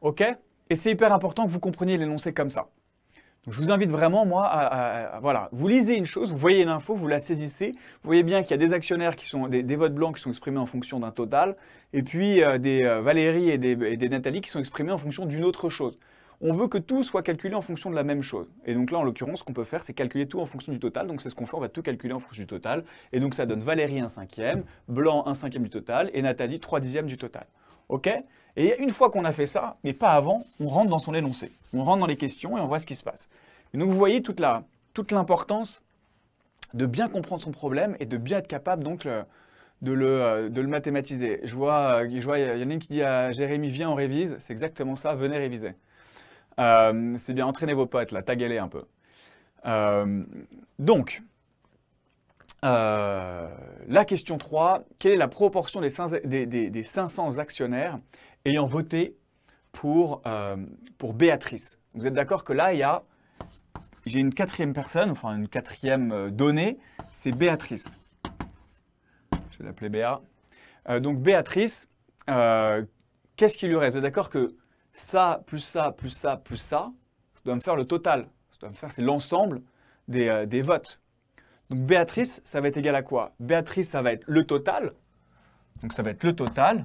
Ok Et c'est hyper important que vous compreniez l'énoncé comme ça. je vous invite vraiment, moi, à, voilà, vous lisez une chose, vous voyez l'info, vous la saisissez, vous voyez bien qu'il y a des actionnaires qui sont, des, votes blancs qui sont exprimés en fonction d'un total, et puis euh, des euh, Valérie et des, et des Nathalie qui sont exprimés en fonction d'une autre chose on veut que tout soit calculé en fonction de la même chose. Et donc là, en l'occurrence, ce qu'on peut faire, c'est calculer tout en fonction du total. Donc c'est ce qu'on fait, on va tout calculer en fonction du total. Et donc ça donne Valérie un cinquième, Blanc 1 cinquième du total et Nathalie 3 dixièmes du total. OK Et une fois qu'on a fait ça, mais pas avant, on rentre dans son énoncé. On rentre dans les questions et on voit ce qui se passe. Et donc vous voyez toute toute l'importance de bien comprendre son problème et de bien être capable donc euh, euh, de, le, mathématiser. Je vois, euh, je il y en a une qui dit à Jérémy, viens, on révise. C'est exactement ça, venez réviser. Euh, c'est bien, entraînez vos potes, là, taguez-les un peu. Euh, donc, euh, la question 3, quelle est la proportion des, des, 500 actionnaires ayant voté pour, pour Béatrice Vous êtes d'accord que là, il y a, j'ai une quatrième personne, enfin une quatrième donnée, c'est Béatrice. Je vais l'appeler Béa. donc Béatrice, qu'est-ce qui lui reste Vous êtes d'accord que ça, plus ça, plus ça, plus ça, ça doit me faire le total. Ça doit me faire, c'est l'ensemble des, euh, votes. Donc Béatrice, ça va être égal à quoi Béatrice, ça va être le total. Donc ça va être le total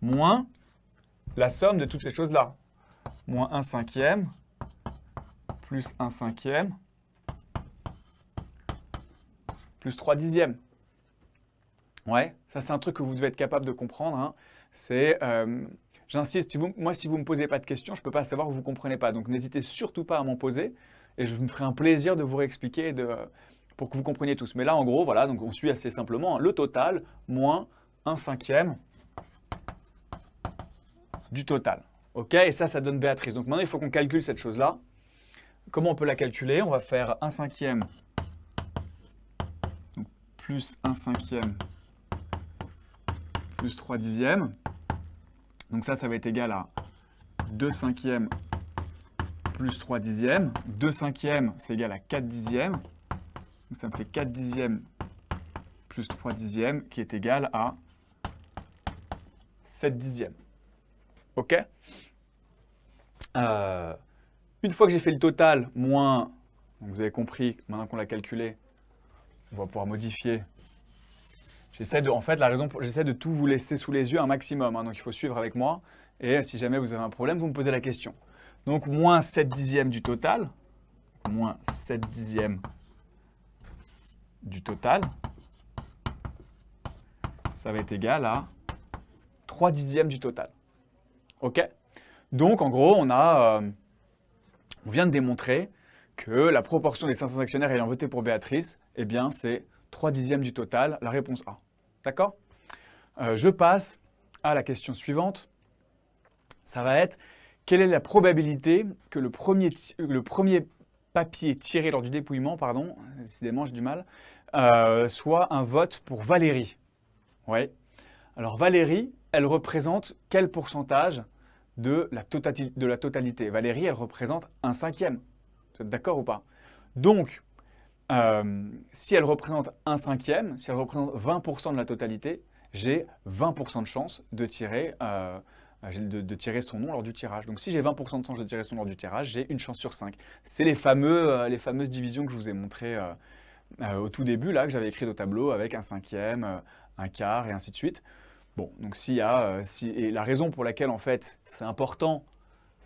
moins la somme de toutes ces choses-là. Moins 1 cinquième, plus 1 cinquième, plus 3 dixièmes. Ouais, ça c'est un truc que vous devez être capable de comprendre. Hein c'est euh, J'insiste, moi, si vous ne me posez pas de questions, je ne peux pas savoir que vous ne comprenez pas. Donc, n'hésitez surtout pas à m'en poser et je me ferai un plaisir de vous réexpliquer de, pour que vous compreniez tous. Mais là, en gros, voilà, donc on suit assez simplement hein. le total moins un cinquième du total. OK Et ça, ça donne Béatrice. Donc maintenant, il faut qu'on calcule cette chose-là. Comment on peut la calculer On va faire un cinquième plus un cinquième plus 3 dixièmes donc ça, ça va être égal à 2 cinquièmes plus 3 dixièmes. 2 cinquièmes, c'est égal à 4 dixièmes. Donc ça me fait 4 dixièmes plus 3 dixièmes, qui est égal à 7 dixièmes. OK euh, Une fois que j'ai fait le total, moins, vous avez compris, maintenant qu'on l'a calculé, on va pouvoir modifier J'essaie de, en fait, la raison, j'essaie de tout vous laisser sous les yeux un maximum. Hein. donc il faut suivre avec moi. Et si jamais vous avez un problème, vous me posez la question. Donc moins 7 dixièmes du total, moins 7 dixièmes du total, ça va être égal à 3 dixièmes du total. OK Donc en gros, on, a, euh, on vient de démontrer que la proportion des 500 actionnaires ayant voté pour Béatrice, eh bien c'est 3 dixièmes du total, la réponse A. D'accord euh, Je passe à la question suivante. Ça va être quelle est la probabilité que le premier, euh, le premier papier tiré lors du dépouillement, pardon, décidément j'ai du mal, euh, soit un vote pour Valérie Oui. Alors Valérie, elle représente quel pourcentage de la, de la totalité Valérie, elle représente un cinquième. Vous êtes d'accord ou pas Donc, euh, si elle représente un cinquième, si elle représente 20% de la totalité, j'ai 20% de chance de tirer, euh, de, tirer son nom lors du tirage. Donc si j'ai 20% de chance de tirer son nom lors du tirage, j'ai une chance sur 5. C'est les, euh, les fameuses divisions que je vous ai montrées au tout début, là, que j'avais écrit au tableau avec un cinquième, un quart et ainsi de suite. Bon, donc s'il y a, si, et la raison pour laquelle en fait c'est important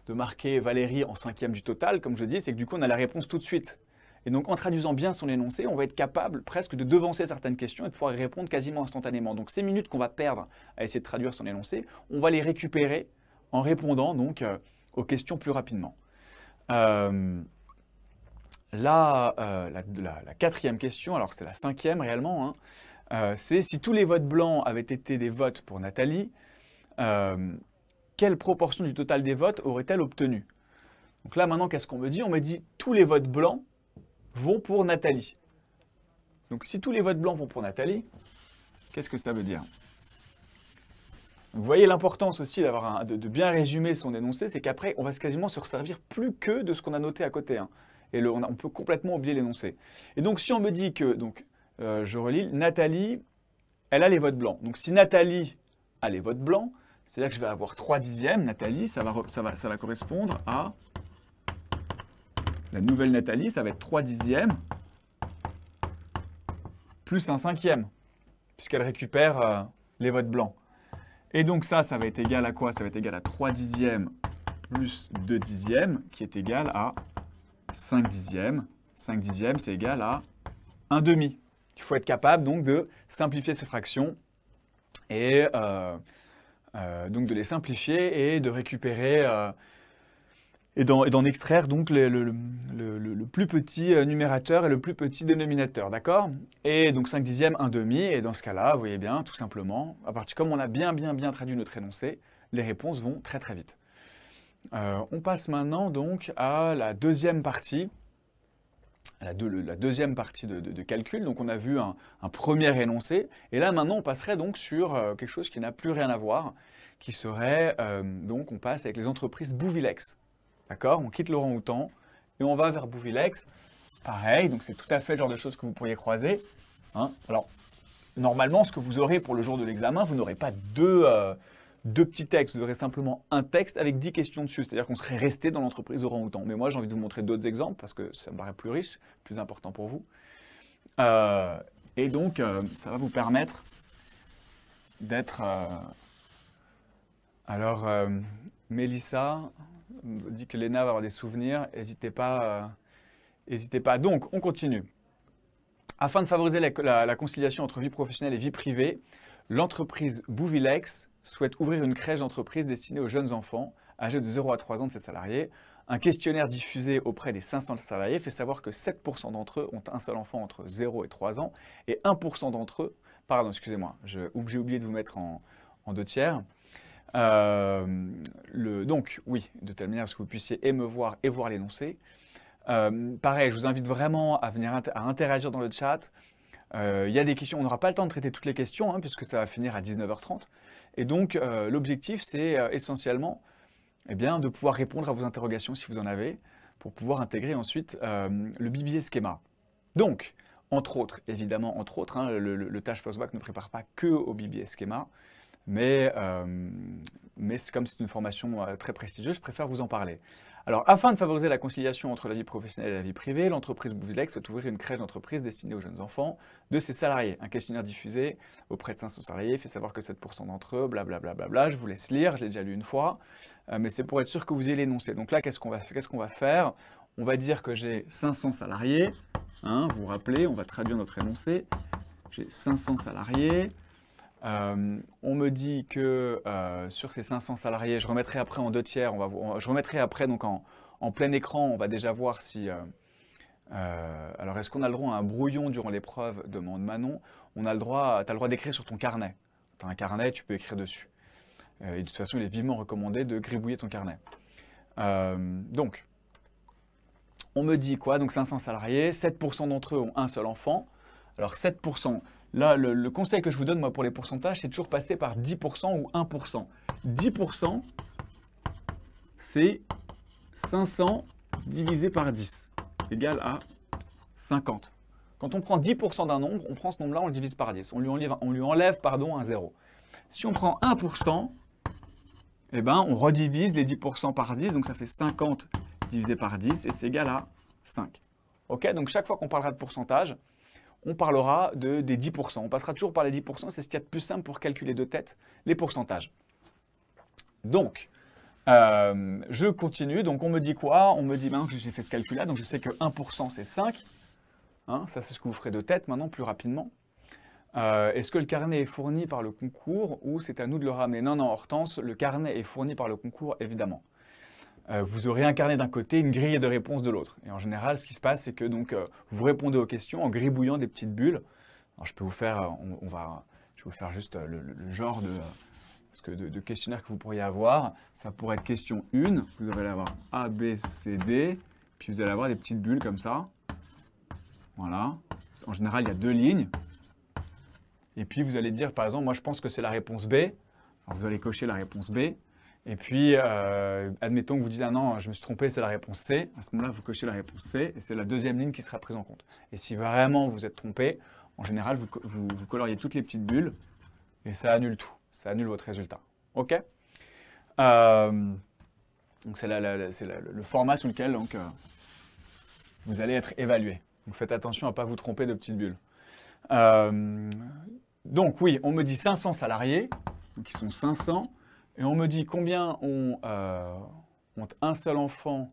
de marquer Valérie en cinquième du total, comme je dis, c'est que du coup on a la réponse tout de suite. Et donc, en traduisant bien son énoncé, on va être capable presque de devancer certaines questions et de pouvoir y répondre quasiment instantanément. Donc, ces minutes qu'on va perdre à essayer de traduire son énoncé, on va les récupérer en répondant donc euh, aux questions plus rapidement. Euh, là, euh, la, quatrième question, alors c'est la cinquième réellement, hein, c'est si tous les votes blancs avaient été des votes pour Nathalie, quelle proportion du total des votes aurait-elle obtenu Donc là, maintenant, qu'est-ce qu'on me dit On me dit tous les votes blancs vont pour Nathalie. Donc si tous les votes blancs vont pour Nathalie, qu'est-ce que ça veut dire vous voyez l'importance aussi d'avoir de, bien résumer son énoncé, c'est qu'après, on va quasiment se resservir plus que de ce qu'on a noté à côté. Hein. Et on, peut complètement oublier l'énoncé. Et donc, si on me dit que, donc, euh, je relis, Nathalie, elle a les votes blancs. Donc, si Nathalie a les votes blancs, c'est-à-dire que je vais avoir 3 dixièmes. Nathalie, ça va correspondre à la nouvelle Nathalie, ça va être 3 dixièmes plus un cinquième, puisqu'elle récupère euh, les votes blancs. Et donc ça, ça va être égal à quoi Ça va être égal à 3 dixièmes plus 2 dixièmes, qui est égal à 5 dixièmes. 5 dixièmes, c'est égal à 1 demi. Il faut être capable donc de simplifier ces fractions et euh, euh, donc de les simplifier et de récupérer et d'en extraire donc le, plus petit euh, numérateur et le plus petit dénominateur, d'accord Et donc 5 dixièmes, 1 demi, et dans ce cas-là, vous voyez bien, tout simplement, à partir comme on a bien bien bien traduit notre énoncé, les réponses vont très très vite. Euh, on passe maintenant donc à la deuxième partie, la, deuxième partie de, calcul. Donc on a vu un, premier énoncé, et là maintenant on passerait donc sur euh, quelque chose qui n'a plus rien à voir, qui serait, donc on passe avec les entreprises Bouvilex. D'accord On quitte Laurent Houtan et on va vers Bouvilex. Pareil, donc c'est tout à fait le genre de choses que vous pourriez croiser. Hein. Alors, normalement, ce que vous aurez pour le jour de l'examen, vous n'aurez pas deux, euh, deux petits textes, vous aurez simplement un texte avec dix questions dessus. C'est-à-dire qu'on serait resté dans l'entreprise Laurent outan Mais moi, j'ai envie de vous montrer d'autres exemples parce que ça me paraît plus riche, plus important pour vous. Euh, et donc, euh, ça va vous permettre d'être... alors, Mélissa, dit que l'ENA va avoir des souvenirs, n'hésitez pas, euh, pas. Donc, on continue. Afin de favoriser la, conciliation entre vie professionnelle et vie privée, l'entreprise Bouvilex souhaite ouvrir une crèche d'entreprise destinée aux jeunes enfants âgés de 0 à 3 ans de ses salariés. Un questionnaire diffusé auprès des 500 salariés fait savoir que 7% d'entre eux ont un seul enfant entre 0 et 3 ans et 1% d'entre eux, pardon, excusez-moi, j'ai oublié de vous mettre en deux tiers, euh, le, donc, oui, de telle manière ce que vous puissiez et me voir et voir l'énoncé. Euh, pareil, je vous invite vraiment à venir à interagir dans le chat. Euh, il y a des questions, on n'aura pas le temps de traiter toutes les questions, hein, puisque ça va finir à 19h30. Et donc, l'objectif, c'est essentiellement eh bien, de pouvoir répondre à vos interrogations si vous en avez, pour pouvoir intégrer ensuite le BBS schéma. Donc, entre autres, évidemment, entre autres, hein, le, le, tâche post ne prépare pas que au BBS schéma, mais, euh, comme c'est une formation euh, très prestigieuse, je préfère vous en parler. Alors, afin de favoriser la conciliation entre la vie professionnelle et la vie privée, l'entreprise Bouvilex souhaite ouvrir une crèche d'entreprise destinée aux jeunes enfants de ses salariés. Un questionnaire diffusé auprès de 500 salariés fait savoir que 7% d'entre eux, blablabla, bla, bla, bla, je vous laisse lire, je l'ai déjà lu une fois, euh, mais c'est pour être sûr que vous ayez l'énoncé. Donc là, qu'est-ce qu'on va, faire On va dire que j'ai 500 salariés, hein, vous vous rappelez, on va traduire notre énoncé, j'ai 500 salariés, euh, on me dit que euh, sur ces 500 salariés, je remettrai après en deux tiers, je remettrai après donc en, plein écran, on va déjà voir si... Euh, alors est-ce qu'on a le droit à un brouillon durant l'épreuve demande Manon. On a le droit, tu as le droit d'écrire sur ton carnet. Tu as un carnet, tu peux écrire dessus. et de toute façon, il est vivement recommandé de gribouiller ton carnet. donc, on me dit quoi Donc 500 salariés, 7% d'entre eux ont un seul enfant. Alors 7%, Là, le, conseil que je vous donne, moi, pour les pourcentages, c'est toujours passer par 10% ou 1%. 10%, c'est 500 divisé par 10, égal à 50. Quand on prend 10% d'un nombre, on prend ce nombre-là, on le divise par 10. On lui enlève, pardon, un 0. Si on prend 1%, eh ben, on redivise les 10% par 10, donc ça fait 50 divisé par 10, et c'est égal à 5. Ok, donc chaque fois qu'on parlera de pourcentage, on parlera de, des 10%. On passera toujours par les 10%, c'est ce qu'il y a de plus simple pour calculer de tête les pourcentages. Donc, euh, je continue. Donc, on me dit quoi On me dit maintenant que j'ai fait ce calcul-là, donc je sais que 1% c'est 5. Hein, ça, c'est ce que vous ferez de tête maintenant plus rapidement. Euh, est-ce que le carnet est fourni par le concours ou c'est à nous de le ramener Non, non, Hortense, le carnet est fourni par le concours, évidemment. Euh, vous aurez incarné d'un côté une grille de réponses de l'autre. Et en général, ce qui se passe, c'est que donc, euh, vous répondez aux questions en gribouillant des petites bulles. je peux vous faire, euh, on, va, je vais vous faire juste le, genre de, que questionnaire que vous pourriez avoir. Ça pourrait être question 1, vous allez avoir A, B, C, D, puis vous allez avoir des petites bulles comme ça. Voilà. En général, il y a deux lignes. Et puis, vous allez dire, par exemple, moi, je pense que c'est la réponse B. vous allez cocher la réponse B. Et puis, euh, admettons que vous dites, ah non, je me suis trompé, c'est la réponse C. À ce moment-là, vous cochez la réponse C et c'est la deuxième ligne qui sera prise en compte. Et si vraiment vous êtes trompé, en général, vous, coloriez toutes les petites bulles et ça annule tout. Ça annule votre résultat. OK euh, Donc, c'est le format sous lequel donc, euh, vous allez être évalué. Donc, faites attention à ne pas vous tromper de petites bulles. donc, oui, on me dit 500 salariés, qui sont 500 et on me dit combien ont, euh, un seul enfant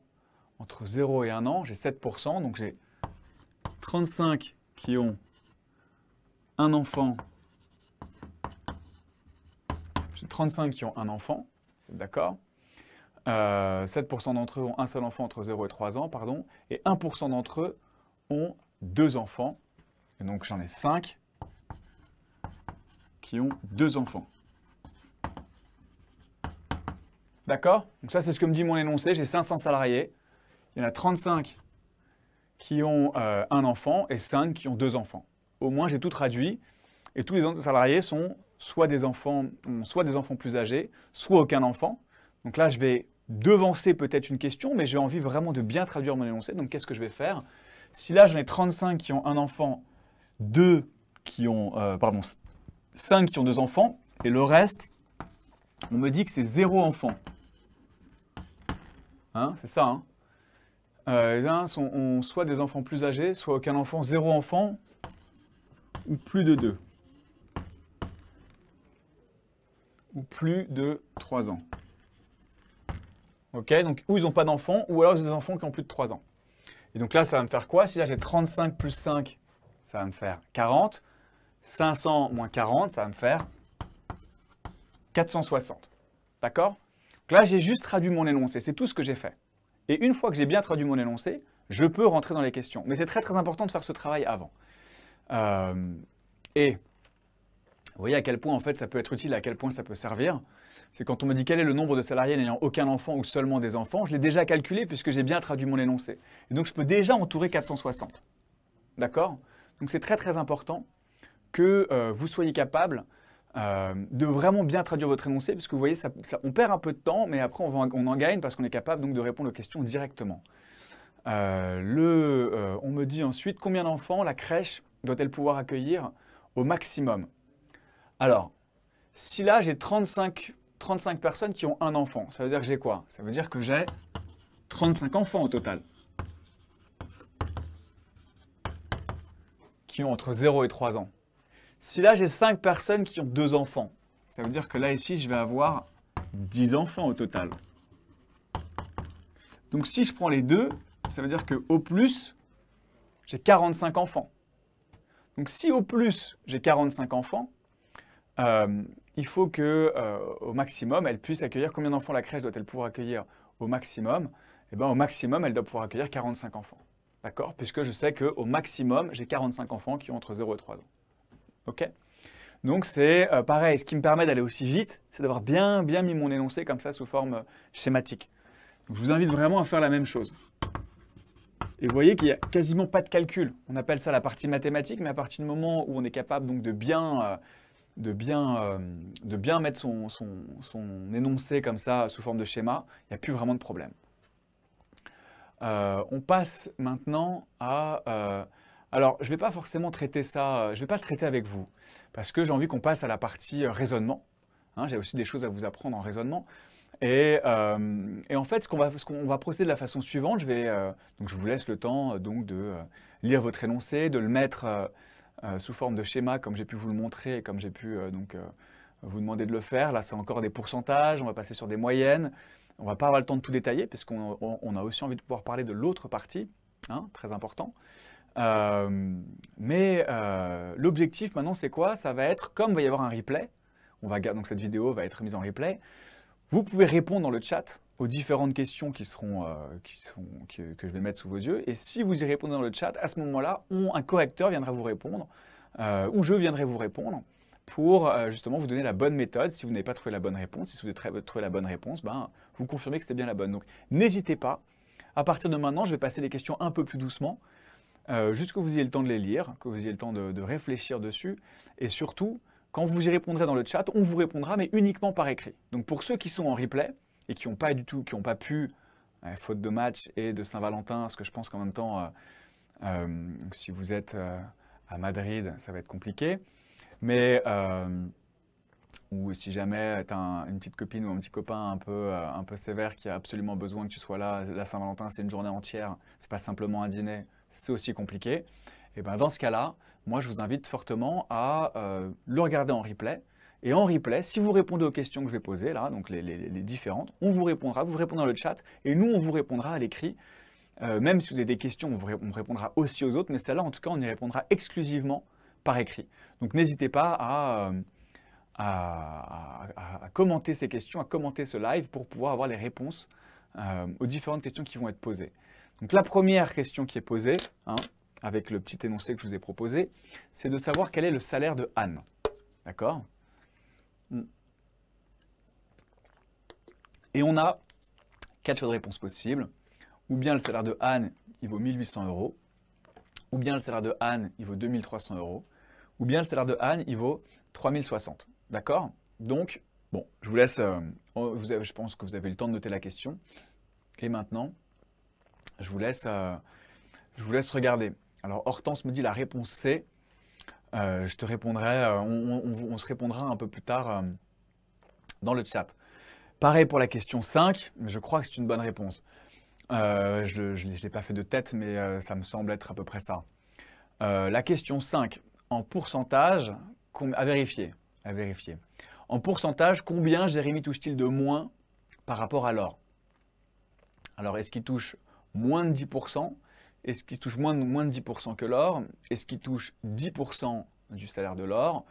entre 0 et 1 an, j'ai 7%, donc j'ai 35 qui ont un enfant, j'ai 35 qui ont un enfant, d'accord 7% euh, d'entre eux ont un seul enfant entre 0 et 3 ans, pardon, et 1% d'entre eux ont deux enfants, et donc j'en ai 5 qui ont deux enfants. D'accord Donc ça, c'est ce que me dit mon énoncé. J'ai 500 salariés. Il y en a 35 qui ont euh, un enfant et 5 qui ont deux enfants. Au moins, j'ai tout traduit. Et tous les salariés sont soit des enfants, euh, soit des enfants plus âgés, soit aucun enfant. Donc là, je vais devancer peut-être une question, mais j'ai envie vraiment de bien traduire mon énoncé. Donc qu'est-ce que je vais faire Si là, j'en ai 35 qui ont un enfant, deux qui ont, euh, pardon, 5 qui ont deux enfants, et le reste, on me dit que c'est zéro enfant. Hein, c'est ça. Hein. Euh, les uns ont soit des enfants plus âgés, soit aucun enfant, zéro enfant, ou plus de deux. Ou plus de trois ans. Ok, donc ou ils n'ont pas d'enfants, ou alors ils ont des enfants qui ont plus de trois ans. Et donc là, ça va me faire quoi Si là j'ai 35 plus 5, ça va me faire 40. 500 moins 40, ça va me faire 460. D'accord là, j'ai juste traduit mon énoncé, c'est tout ce que j'ai fait. Et une fois que j'ai bien traduit mon énoncé, je peux rentrer dans les questions. Mais c'est très très important de faire ce travail avant. Euh, et vous voyez à quel point en fait ça peut être utile, à quel point ça peut servir. C'est quand on me dit quel est le nombre de salariés n'ayant aucun enfant ou seulement des enfants, je l'ai déjà calculé puisque j'ai bien traduit mon énoncé. donc je peux déjà entourer 460. D'accord Donc c'est très très important que euh, vous soyez capable euh, de vraiment bien traduire votre énoncé, parce que vous voyez, on perd un peu de temps, mais après on, en gagne parce qu'on est capable donc de répondre aux questions directement. Euh, euh, on me dit ensuite combien d'enfants la crèche doit-elle pouvoir accueillir au maximum Alors, si là j'ai 35, 35 personnes qui ont un enfant, ça veut dire que j'ai quoi Ça veut dire que j'ai 35 enfants au total. Qui ont entre 0 et 3 ans. Si là, j'ai 5 personnes qui ont 2 enfants, ça veut dire que là, ici, je vais avoir 10 enfants au total. Donc, si je prends les deux, ça veut dire que au plus, j'ai 45 enfants. Donc, si au plus, j'ai 45 enfants, euh, il faut que, euh, au maximum, elle puisse accueillir combien d'enfants la crèche doit-elle pouvoir accueillir au maximum Eh bien, au maximum, elle doit pouvoir accueillir 45 enfants. D'accord Puisque je sais qu'au maximum, j'ai 45 enfants qui ont entre 0 et 3 ans. OK donc c'est euh, pareil, ce qui me permet d'aller aussi vite, c'est d'avoir bien, bien mis mon énoncé comme ça sous forme euh, schématique. je vous invite vraiment à faire la même chose. Et vous voyez qu'il n'y a quasiment pas de calcul. On appelle ça la partie mathématique, mais à partir du moment où on est capable donc de bien, euh, de bien, de bien mettre son, énoncé comme ça sous forme de schéma, il n'y a plus vraiment de problème. on passe maintenant à alors, je ne vais pas forcément traiter ça, euh, je ne vais pas le traiter avec vous, parce que j'ai envie qu'on passe à la partie euh, raisonnement. Hein. j'ai aussi des choses à vous apprendre en raisonnement. Et, euh, en fait, ce qu'on va, procéder de la façon suivante, je, vais, donc je vous laisse le temps donc de lire votre énoncé, de le mettre sous forme de schéma, comme j'ai pu vous le montrer comme j'ai pu donc, vous demander de le faire. Là, c'est encore des pourcentages, on va passer sur des moyennes. On va pas avoir le temps de tout détailler, parce qu'on a aussi envie de pouvoir parler de l'autre partie, hein, très important. Euh, mais euh, l'objectif maintenant, c'est quoi Ça va être, comme va y avoir un replay, on va, donc cette vidéo va être mise en replay, vous pouvez répondre dans le chat aux différentes questions qui seront, euh, qui sont, que, je vais mettre sous vos yeux. Et si vous y répondez dans le chat, à ce moment-là, un correcteur viendra vous répondre, ou je viendrai vous répondre, pour justement vous donner la bonne méthode. Si vous n'avez pas trouvé la bonne réponse, si vous avez trouvé la bonne réponse, ben, vous confirmez que c'était bien la bonne. Donc n'hésitez pas. À partir de maintenant, je vais passer les questions un peu plus doucement. Euh, juste que vous ayez le temps de les lire, que vous ayez le temps de, réfléchir dessus, et surtout, quand vous y répondrez dans le chat, on vous répondra, mais uniquement par écrit. Donc pour ceux qui sont en replay et qui n'ont pas du tout, qui n'ont pas pu, euh, faute de match et de Saint-Valentin, ce que je pense qu'en même temps, euh, si vous êtes à Madrid, ça va être compliqué. Mais ou si jamais tu as une petite copine ou un petit copain un peu, un peu sévère qui a absolument besoin que tu sois là, la Saint-Valentin, c'est une journée entière, c'est pas simplement un dîner c'est aussi compliqué. Et eh ben dans ce cas-là, moi je vous invite fortement à euh, le regarder en replay. Et en replay, si vous répondez aux questions que je vais poser là, donc les, différentes, on vous répondra, vous répondez dans le chat, et nous on vous répondra à l'écrit. Euh, même si vous avez des questions, on, répondra aussi aux autres, mais celle-là en tout cas on y répondra exclusivement par écrit. Donc n'hésitez pas à, euh, commenter ces questions, à commenter ce live pour pouvoir avoir les réponses aux différentes questions qui vont être posées. Donc la première question qui est posée, hein, avec le petit énoncé que je vous ai proposé, c'est de savoir quel est le salaire de Anne. D'accord Et on a quatre choix de réponse possibles. Ou bien le salaire de Anne, il vaut 1800 euros. Ou bien le salaire de Anne, il vaut 2300 euros. Ou bien le salaire de Anne, il vaut 3060. D'accord Donc, bon, je vous laisse, euh, oh, je pense que vous avez le temps de noter la question. Et maintenant, je vous laisse, euh, je vous laisse regarder. Alors Hortense me dit la réponse C. Euh, je te répondrai, euh, on, se répondra un peu plus tard dans le chat. Pareil pour la question 5, mais je crois que c'est une bonne réponse. je ne l'ai pas fait de tête, mais ça me semble être à peu près ça. la question 5, en pourcentage, à vérifier, à vérifier. En pourcentage, combien Jérémy touche-t-il de moins par rapport à l'or Alors, est-ce qu'il touche moins de 10%, est ce qui touche moins de, moins de 10% que l'or, est ce qui touche 10% du salaire de l'or,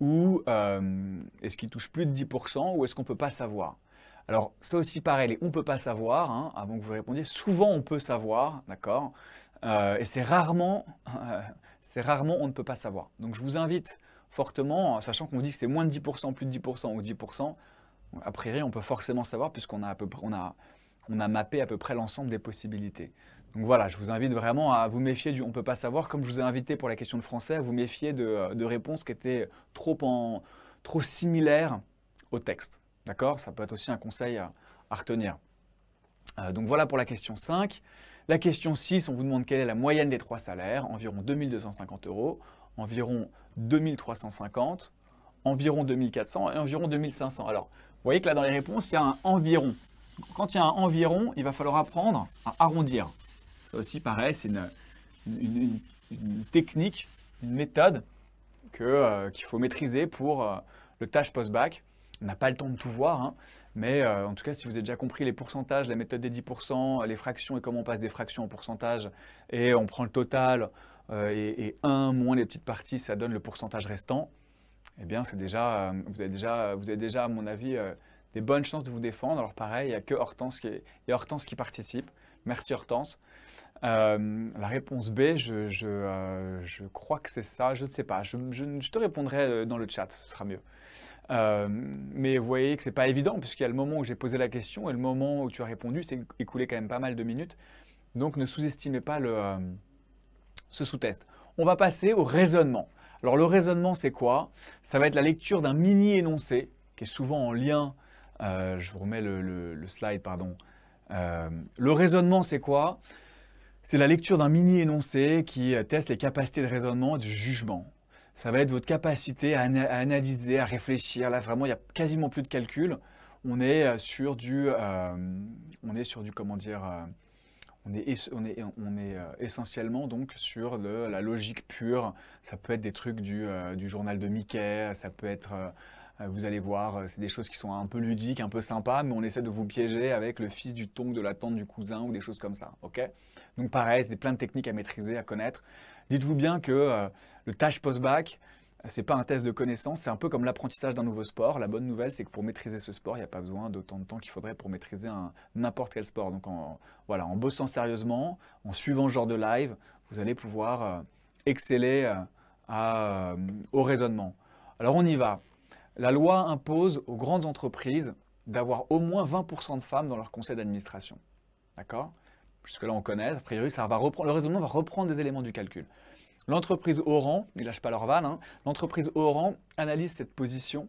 ou est-ce euh, qu'il touche plus de 10% ou est-ce qu'on ne peut pas savoir Alors ça aussi pareil, on ne peut pas savoir, hein, avant que vous répondiez, souvent on peut savoir, d'accord euh, Et c'est rarement, c'est rarement on ne peut pas savoir. Donc je vous invite fortement, sachant qu'on vous dit que c'est moins de 10%, plus de 10% ou 10%, a priori on peut forcément savoir puisqu'on a à peu près, on a on a mappé à peu près l'ensemble des possibilités. Donc voilà, je vous invite vraiment à vous méfier du on ne peut pas savoir, comme je vous ai invité pour la question de français, à vous méfier de, euh, réponses qui étaient trop, en, trop similaires au texte. D'accord Ça peut être aussi un conseil à, retenir. Euh, donc voilà pour la question 5. La question 6, on vous demande quelle est la moyenne des trois salaires, environ 2250 euros, environ 2350, environ 2400 et environ 2500. Alors, vous voyez que là dans les réponses, il y a un environ quand il y a un environ, il va falloir apprendre à arrondir. Ça aussi, pareil, c'est une, technique, une méthode euh, qu'il faut maîtriser pour euh, le tâche post-bac. On n'a pas le temps de tout voir, hein, mais euh, en tout cas, si vous avez déjà compris les pourcentages, la méthode des 10%, les fractions et comment on passe des fractions en pourcentage, et on prend le total et, 1 moins les petites parties, ça donne le pourcentage restant, eh bien, c'est déjà, vous, avez déjà, vous avez déjà, à mon avis, des bonnes chances de vous défendre. Alors pareil, il n'y a que Hortense qui, est, Hortense qui participe. Merci Hortense. Euh, la réponse B, je, euh, je, crois que c'est ça, je ne sais pas. Je, te répondrai euh, dans le chat, ce sera mieux. mais vous voyez que c'est pas évident, puisqu'il y a le moment où j'ai posé la question et le moment où tu as répondu, c'est écoulé quand même pas mal de minutes. Donc ne sous-estimez pas le, ce sous-test. On va passer au raisonnement. Alors le raisonnement, c'est quoi Ça va être la lecture d'un mini-énoncé, qui est souvent en lien euh, je vous remets le, slide, pardon. Euh, le raisonnement, c'est quoi C'est la lecture d'un mini-énoncé qui euh, teste les capacités de raisonnement et de jugement. Ça va être votre capacité à, analyser, à réfléchir. Là, vraiment, il n'y a quasiment plus de calcul. On est sur du... on est sur du... Comment dire on est, on est, on est, essentiellement donc sur le, la logique pure. Ça peut être des trucs du, du journal de Mickey, ça peut être euh, vous allez voir, euh, c'est des choses qui sont un peu ludiques, un peu sympas, mais on essaie de vous piéger avec le fils du ton, de la tante, du cousin ou des choses comme ça. Ok Donc pareil, c'est plein de techniques à maîtriser, à connaître. Dites-vous bien que euh, le tâche post-bac, c'est pas un test de connaissance, c'est un peu comme l'apprentissage d'un nouveau sport. La bonne nouvelle, c'est que pour maîtriser ce sport, il n'y a pas besoin d'autant de temps qu'il faudrait pour maîtriser n'importe quel sport. Donc voilà, en bossant sérieusement, en suivant ce genre de live, vous allez pouvoir exceller au raisonnement. Alors on y va. La loi impose aux grandes entreprises d'avoir au moins 20% de femmes dans leur conseil d'administration. D'accord Jusque-là, on connaît. A priori, ça va le raisonnement va reprendre des éléments du calcul. L'entreprise Oran, ils lâche pas leur vanne, hein, l'entreprise Oran analyse cette position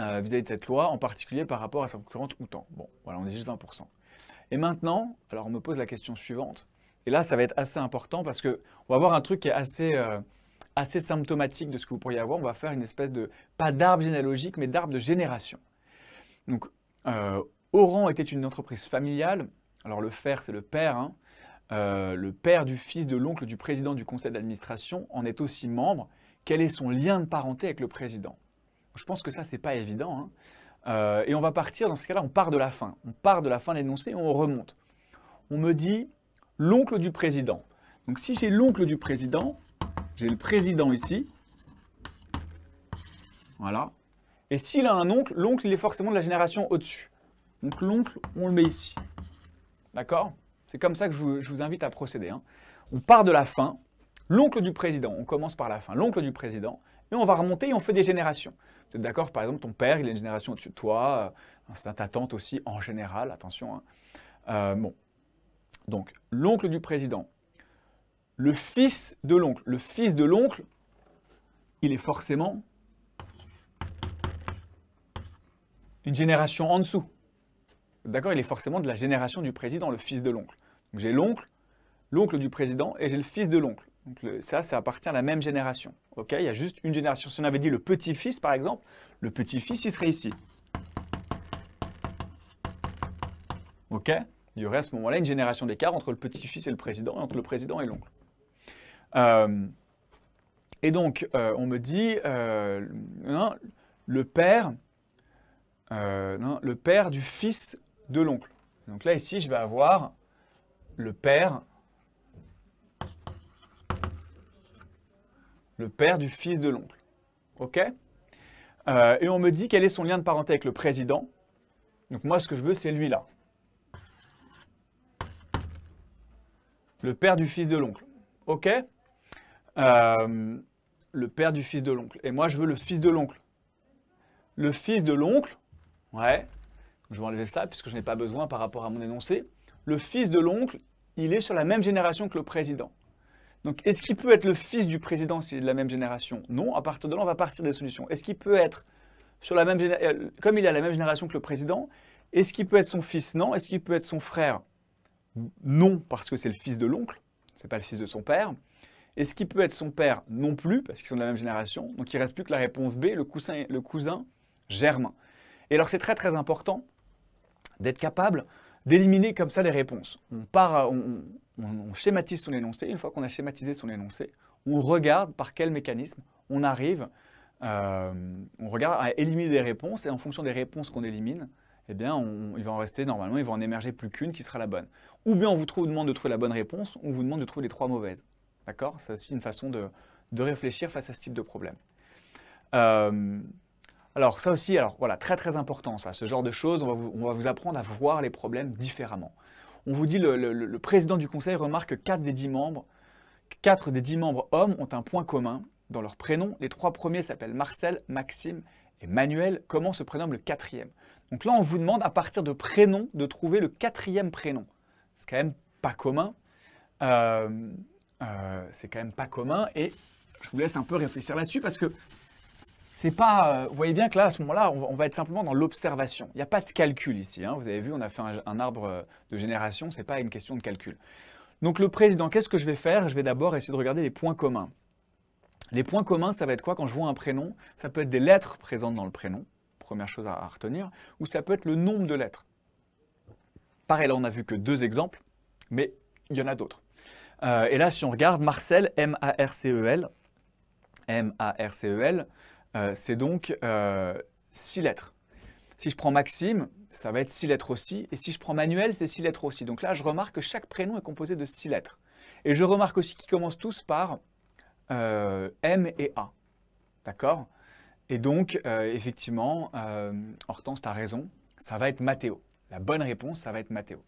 euh, vis-à-vis de cette loi, en particulier par rapport à sa concurrente Outan. Bon, voilà, on est juste 20%. Et maintenant, alors on me pose la question suivante. Et là, ça va être assez important parce que on va voir un truc qui est assez, euh, assez symptomatique de ce que vous pourriez avoir. On va faire une espèce de, pas d'arbre généalogique, mais d'arbre de génération. Donc, euh, Oran était une entreprise familiale. Alors, le fer, c'est le père. Hein. Euh, le père du fils de l'oncle du président du conseil d'administration en est aussi membre. Quel est son lien de parenté avec le président Je pense que ça, c'est pas évident. Hein. Euh, et on va partir, dans ce cas-là, on part de la fin. On part de la fin de l'énoncé et on remonte. On me dit l'oncle du président. Donc si j'ai l'oncle du président, j'ai le président ici. Voilà. Et s'il a un oncle, l'oncle, il est forcément de la génération au-dessus. Donc l'oncle, on le met ici. D'accord C'est comme ça que je vous, invite à procéder. Hein. On part de la fin. L'oncle du président, on commence par la fin. L'oncle du président, et on va remonter et on fait des générations. Vous êtes d'accord Par exemple, ton père, il a une génération au-dessus de toi, euh, C'est ta tante aussi, en général, attention. Hein. Euh, bon. Donc, l'oncle du président, le fils de l'oncle. Le fils de l'oncle, il est forcément une génération en dessous. D'accord Il est forcément de la génération du président, le fils de l'oncle. j'ai l'oncle, l'oncle du président, et j'ai le fils de l'oncle. ça, ça appartient à la même génération. Ok Il y a juste une génération. Si on avait dit le petit-fils, par exemple, le petit-fils, il serait ici. Ok Il y aurait à ce moment-là une génération d'écart entre le petit-fils et le président, et entre le président et l'oncle. Euh, et donc, euh, on me dit, euh, hein, le père, hein, le père du fils de l'oncle. Donc là, ici, je vais avoir le père, le père du fils de l'oncle. OK Et on me dit quel est son lien de parenté avec le président. Donc moi, ce que je veux, c'est lui-là. Le père du fils de l'oncle. OK euh, le père du fils de l'oncle. Et moi, je veux le fils de l'oncle. Le fils de l'oncle, ouais, je vais enlever ça puisque je n'ai pas besoin par rapport à mon énoncé. Le fils de l'oncle, il est sur la même génération que le président. Donc, est-ce qu'il peut être le fils du président s'il est de la même génération Non, à partir de là, on va partir des solutions. Est-ce qu'il peut être sur la même euh, comme il est à la même génération que le président, est-ce qu'il peut être son fils Non. Est-ce qu'il peut être son frère Non, parce que c'est le fils de l'oncle, ce n'est pas le fils de son père. Et ce qui peut être son père non plus, parce qu'ils sont de la même génération. Donc il ne reste plus que la réponse B, le cousin, le germain. Et alors c'est très très important d'être capable d'éliminer comme ça les réponses. On, part, euh, on, schématise son énoncé. Une fois qu'on a schématisé son énoncé, on regarde par quel mécanisme on arrive, euh, on regarde à éliminer des réponses. Et en fonction des réponses qu'on élimine, eh bien, il va en rester normalement, il va en émerger plus qu'une qui sera la bonne. Ou bien on vous, demande de trouver la bonne réponse, ou on vous demande de trouver les trois mauvaises. D'accord C'est aussi une façon de, réfléchir face à ce type de problème. Euh, alors ça aussi, alors voilà, très très important ça, ce genre de choses, on va, vous, apprendre à voir les problèmes différemment. On vous dit, le, le, président du conseil remarque que 4 des 10 membres, 4 des 10 membres hommes ont un point commun dans leur prénom. Les trois premiers s'appellent Marcel, Maxime et Manuel. Comment se prénomme le quatrième Donc là, on vous demande à partir de prénoms de trouver le quatrième prénom. C'est quand même pas commun. Euh, euh, c'est quand même pas commun. Et je vous laisse un peu réfléchir là-dessus parce que c'est pas. Euh, vous voyez bien que là, à ce moment-là, on, va être simplement dans l'observation. Il n'y a pas de calcul ici. Hein. Vous avez vu, on a fait un, arbre euh, de génération. C'est pas une question de calcul. Donc le président, qu'est-ce que je vais faire Je vais d'abord essayer de regarder les points communs. Les points communs, ça va être quoi Quand je vois un prénom, ça peut être des lettres présentes dans le prénom, première chose à, à retenir, ou ça peut être le nombre de lettres. Pareil, là, on n'a vu que deux exemples, mais il y en a d'autres. Euh, et là, si on regarde, Marcel, M-A-R-C-E-L, M-A-R-C-E-L, euh, c'est donc 6 euh, lettres. Si je prends Maxime, ça va être 6 lettres aussi. Et si je prends Manuel, c'est 6 lettres aussi. Donc là, je remarque que chaque prénom est composé de 6 lettres. Et je remarque aussi qu'ils commencent tous par M et A. D'accord Et donc, effectivement, Hortense, tu as raison, ça va être Mathéo. La bonne réponse, ça va être Mathéo.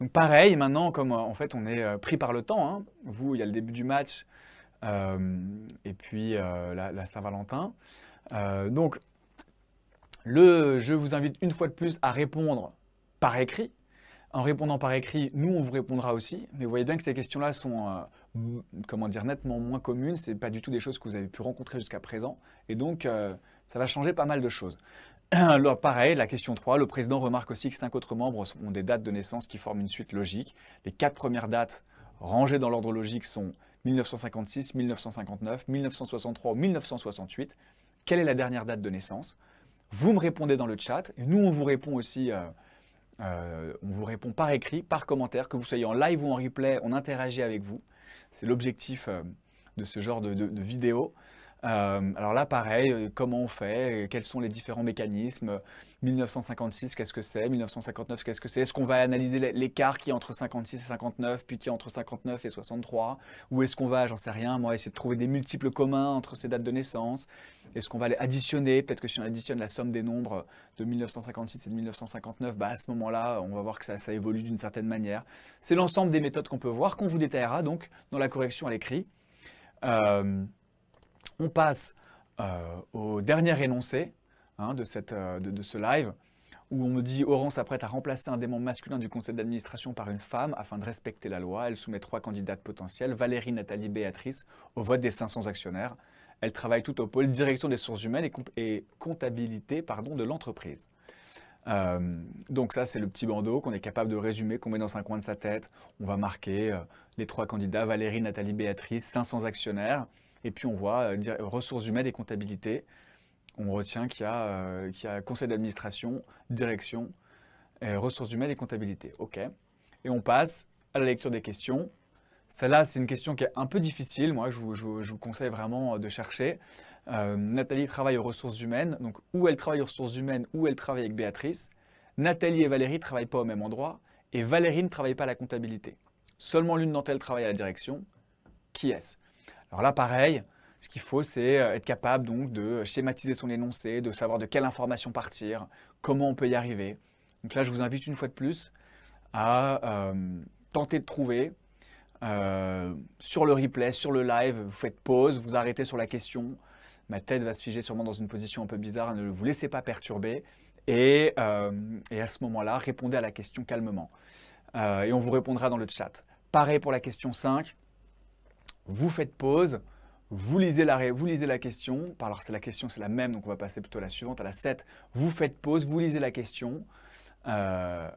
Donc pareil, maintenant, comme euh, en fait on est euh, pris par le temps, hein. vous, il y a le début du match, euh, et puis la, Saint-Valentin. donc, le, je vous invite une fois de plus à répondre par écrit. En répondant par écrit, nous, on vous répondra aussi. Mais vous voyez bien que ces questions-là sont, comment dire, nettement moins communes. Ce n'est pas du tout des choses que vous avez pu rencontrer jusqu'à présent. Et donc, ça va changer pas mal de choses. Alors, pareil, la question 3, le président remarque aussi que cinq autres membres ont des dates de naissance qui forment une suite logique. Les quatre premières dates rangées dans l'ordre logique sont 1956, 1959, 1963, 1968. Quelle est la dernière date de naissance Vous me répondez dans le chat et nous on vous répond aussi, euh, euh, on vous répond par écrit, par commentaire, que vous soyez en live ou en replay, on interagit avec vous. C'est l'objectif euh, de ce genre de vidéo. Euh, alors là, pareil, euh, comment on fait euh, Quels sont les différents mécanismes 1956, qu'est-ce que c'est 1959, qu'est-ce que c'est Est-ce qu'on va analyser l'écart qui est entre 56 et 59, puis qui est entre 59 et 63 Ou est-ce qu'on va, j'en sais rien, moi, essayer de trouver des multiples communs entre ces dates de naissance Est-ce qu'on va les additionner Peut-être que si on additionne la somme des nombres de 1956 et de 1959, bah à ce moment-là, on va voir que ça, évolue d'une certaine manière. C'est l'ensemble des méthodes qu'on peut voir, qu'on vous détaillera donc dans la correction à l'écrit. On passe euh, au dernier énoncé hein, euh, de, ce live, où on me dit Oran s'apprête à remplacer un démon masculin du conseil d'administration par une femme afin de respecter la loi. Elle soumet trois candidates potentielles, Valérie, Nathalie, Béatrice, au vote des 500 actionnaires. Elle travaille tout au pôle direction des sources humaines et, comptabilité pardon, de l'entreprise. Euh, donc ça, c'est le petit bandeau qu'on est capable de résumer, qu'on met dans un coin de sa tête. On va marquer les trois candidats, Valérie, Nathalie, Béatrice, 500 actionnaires. Et puis on voit euh, ressources humaines et comptabilité. On retient qu'il y, a, euh, conseil d'administration, direction, euh, ressources humaines et comptabilité. OK. Et on passe à la lecture des questions. Celle-là, c'est une question qui est un peu difficile. Moi, je vous, conseille vraiment de chercher. Nathalie travaille aux ressources humaines. Donc, où elle travaille aux ressources humaines, où elle travaille avec Béatrice. Nathalie et Valérie ne travaillent pas au même endroit. Et Valérie ne travaille pas à la comptabilité. Seulement l'une d'entre elles travaille à la direction. Qui est-ce alors là, pareil, ce qu'il faut, c'est euh, être capable donc de schématiser son énoncé, de savoir de quelle information partir, comment on peut y arriver. Donc là, je vous invite une fois de plus à euh, tenter de trouver euh, sur le replay, sur le live, vous faites pause, vous arrêtez sur la question. Ma tête va se figer sûrement dans une position un peu bizarre, ne vous laissez pas perturber. Et, et à ce moment-là, répondez à la question calmement. et on vous répondra dans le chat. Pareil pour la question 5 vous faites pause, vous lisez la, vous lisez la question. Alors, c'est la question, c'est la même, donc on va passer plutôt à la suivante, à la 7. Vous faites pause, vous lisez la question. Euh,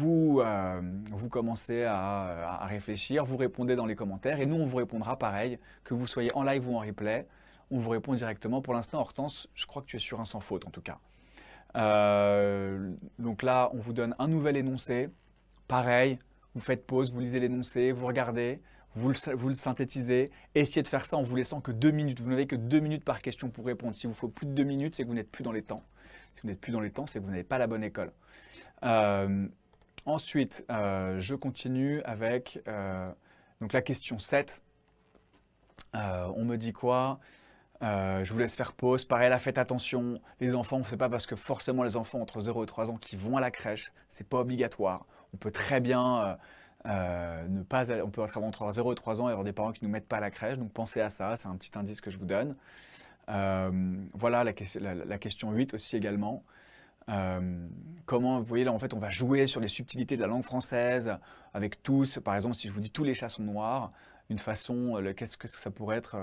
euh, vous, commencez à, réfléchir, vous répondez dans les commentaires et nous, on vous répondra pareil, que vous soyez en live ou en replay. On vous répond directement. Pour l'instant, Hortense, je crois que tu es sur un sans faute en tout cas. Euh, donc là, on vous donne un nouvel énoncé. Pareil, vous faites pause, vous lisez l'énoncé, vous regardez, vous le, synthétisez, essayez de faire ça en vous laissant que deux minutes. Vous n'avez que deux minutes par question pour répondre. Si vous faut plus de deux minutes, c'est que vous n'êtes plus dans les temps. Si vous n'êtes plus dans les temps, c'est que vous n'avez pas la bonne école. Euh, ensuite, euh, je continue avec euh, donc la question 7. on me dit quoi je vous laisse faire pause. Pareil, là, faites attention. Les enfants, c'est pas parce que forcément les enfants entre 0 et 3 ans qui vont à la crèche, c'est pas obligatoire. On peut très bien euh, ne pas on peut être entre 0 et 3 ans et avoir des parents qui ne nous mettent pas à la crèche, donc pensez à ça, c'est un petit indice que je vous donne. Euh, voilà la, question 8 aussi également. Euh, comment, vous voyez là en fait on va jouer sur les subtilités de la langue française avec tous, par exemple si je vous dis tous les chats sont noirs, une façon, euh, qu'est-ce que ça pourrait être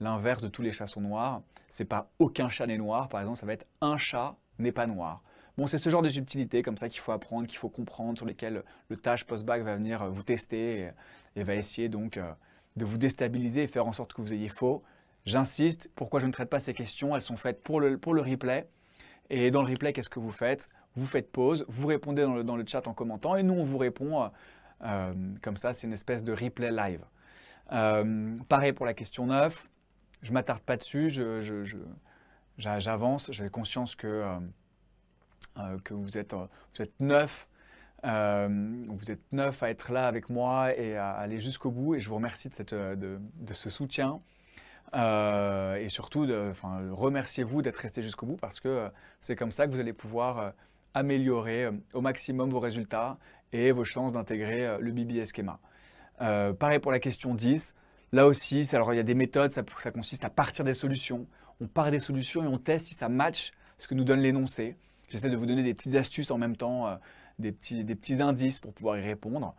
l'inverse de tous les chats sont noirs, c'est pas aucun chat n'est noir, par exemple ça va être un chat n'est pas noir. Bon, c'est ce genre de subtilités, comme ça qu'il faut apprendre, qu'il faut comprendre, sur lesquelles le tâche post-bac va venir euh, vous tester et, va essayer donc euh, de vous déstabiliser et faire en sorte que vous ayez faux. J'insiste, pourquoi je ne traite pas ces questions Elles sont faites pour le, pour le replay. Et dans le replay, qu'est-ce que vous faites Vous faites pause, vous répondez dans le, chat en commentant, et nous, on vous répond euh, comme ça, c'est une espèce de replay live. pareil pour la question 9, je m'attarde pas dessus, j'avance, je, j'ai conscience que euh, que vous êtes, euh, vous êtes neuf. Euh, vous êtes neuf à être là avec moi et à aller jusqu'au bout. Et je vous remercie de, ce soutien. et surtout, remerciez-vous d'être resté jusqu'au bout parce que c'est comme ça que vous allez pouvoir améliorer au maximum vos résultats et vos chances d'intégrer le BBS schema. pareil pour la question 10. Là aussi, alors il y a des méthodes, ça, ça consiste à partir des solutions. On part des solutions et on teste si ça match ce que nous donne l'énoncé. J'essaie de vous donner des petites astuces en même temps, euh, des, petits, indices pour pouvoir y répondre.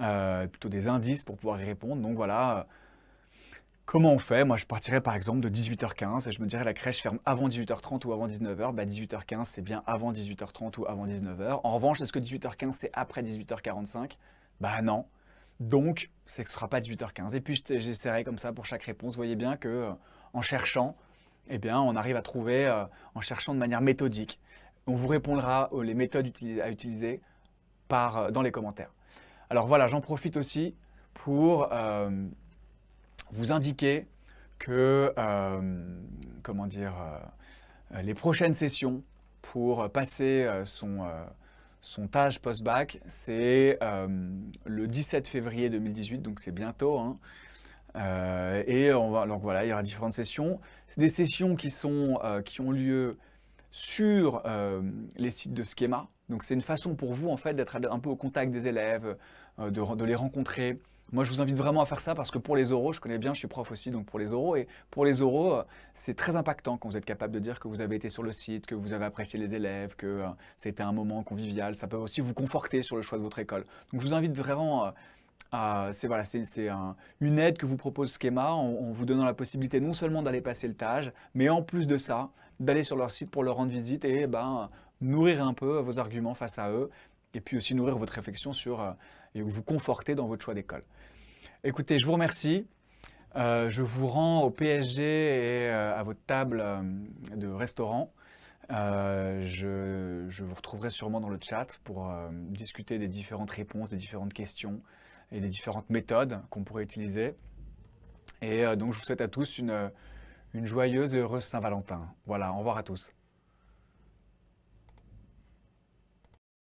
Euh, plutôt des indices pour pouvoir y répondre. Donc voilà, euh, comment on fait Moi, je partirais par exemple de 18h15 et je me dirais la crèche ferme avant 18h30 ou avant 19h. Bah, 18h15, c'est bien avant 18h30 ou avant 19h. En revanche, est-ce que 18h15, c'est après 18h45 Bah non. Donc, ce ne sera pas 18h15. Et puis, j'essaierai comme ça pour chaque réponse. Vous voyez bien que en cherchant, eh bien, on arrive à trouver, en cherchant de manière méthodique, on vous répondra euh, les méthodes à utiliser par, euh, dans les commentaires. Alors voilà, j'en profite aussi pour euh, vous indiquer que, comment dire, les prochaines sessions pour passer son, son post-bac, c'est le 17 février 2018, donc c'est bientôt. Hein. et on va, donc voilà, il y aura différentes sessions. C'est des sessions qui, sont, qui ont lieu sur euh, les sites de Schema. Donc c'est une façon pour vous en fait d'être un peu au contact des élèves, euh, de, les rencontrer. Moi je vous invite vraiment à faire ça parce que pour les oraux, je connais bien, je suis prof aussi, donc pour les oraux, et pour les oraux, euh, c'est très impactant quand vous êtes capable de dire que vous avez été sur le site, que vous avez apprécié les élèves, que c'était un moment convivial. Ça peut aussi vous conforter sur le choix de votre école. Donc je vous invite vraiment... à. c'est voilà, une aide que vous propose Schema en, vous donnant la possibilité non seulement d'aller passer le tâche, mais en plus de ça, d'aller sur leur site pour leur rendre visite et ben, nourrir un peu vos arguments face à eux et puis aussi nourrir votre réflexion sur euh, et vous conforter dans votre choix d'école. Écoutez, je vous remercie. Euh, je vous rends au PSG et euh, à votre table de restaurant. Je, je, vous retrouverai sûrement dans le chat pour discuter des différentes réponses, des différentes questions et des différentes méthodes qu'on pourrait utiliser. Et donc, je vous souhaite à tous une une joyeuse et heureuse Saint-Valentin. Voilà, au revoir à tous.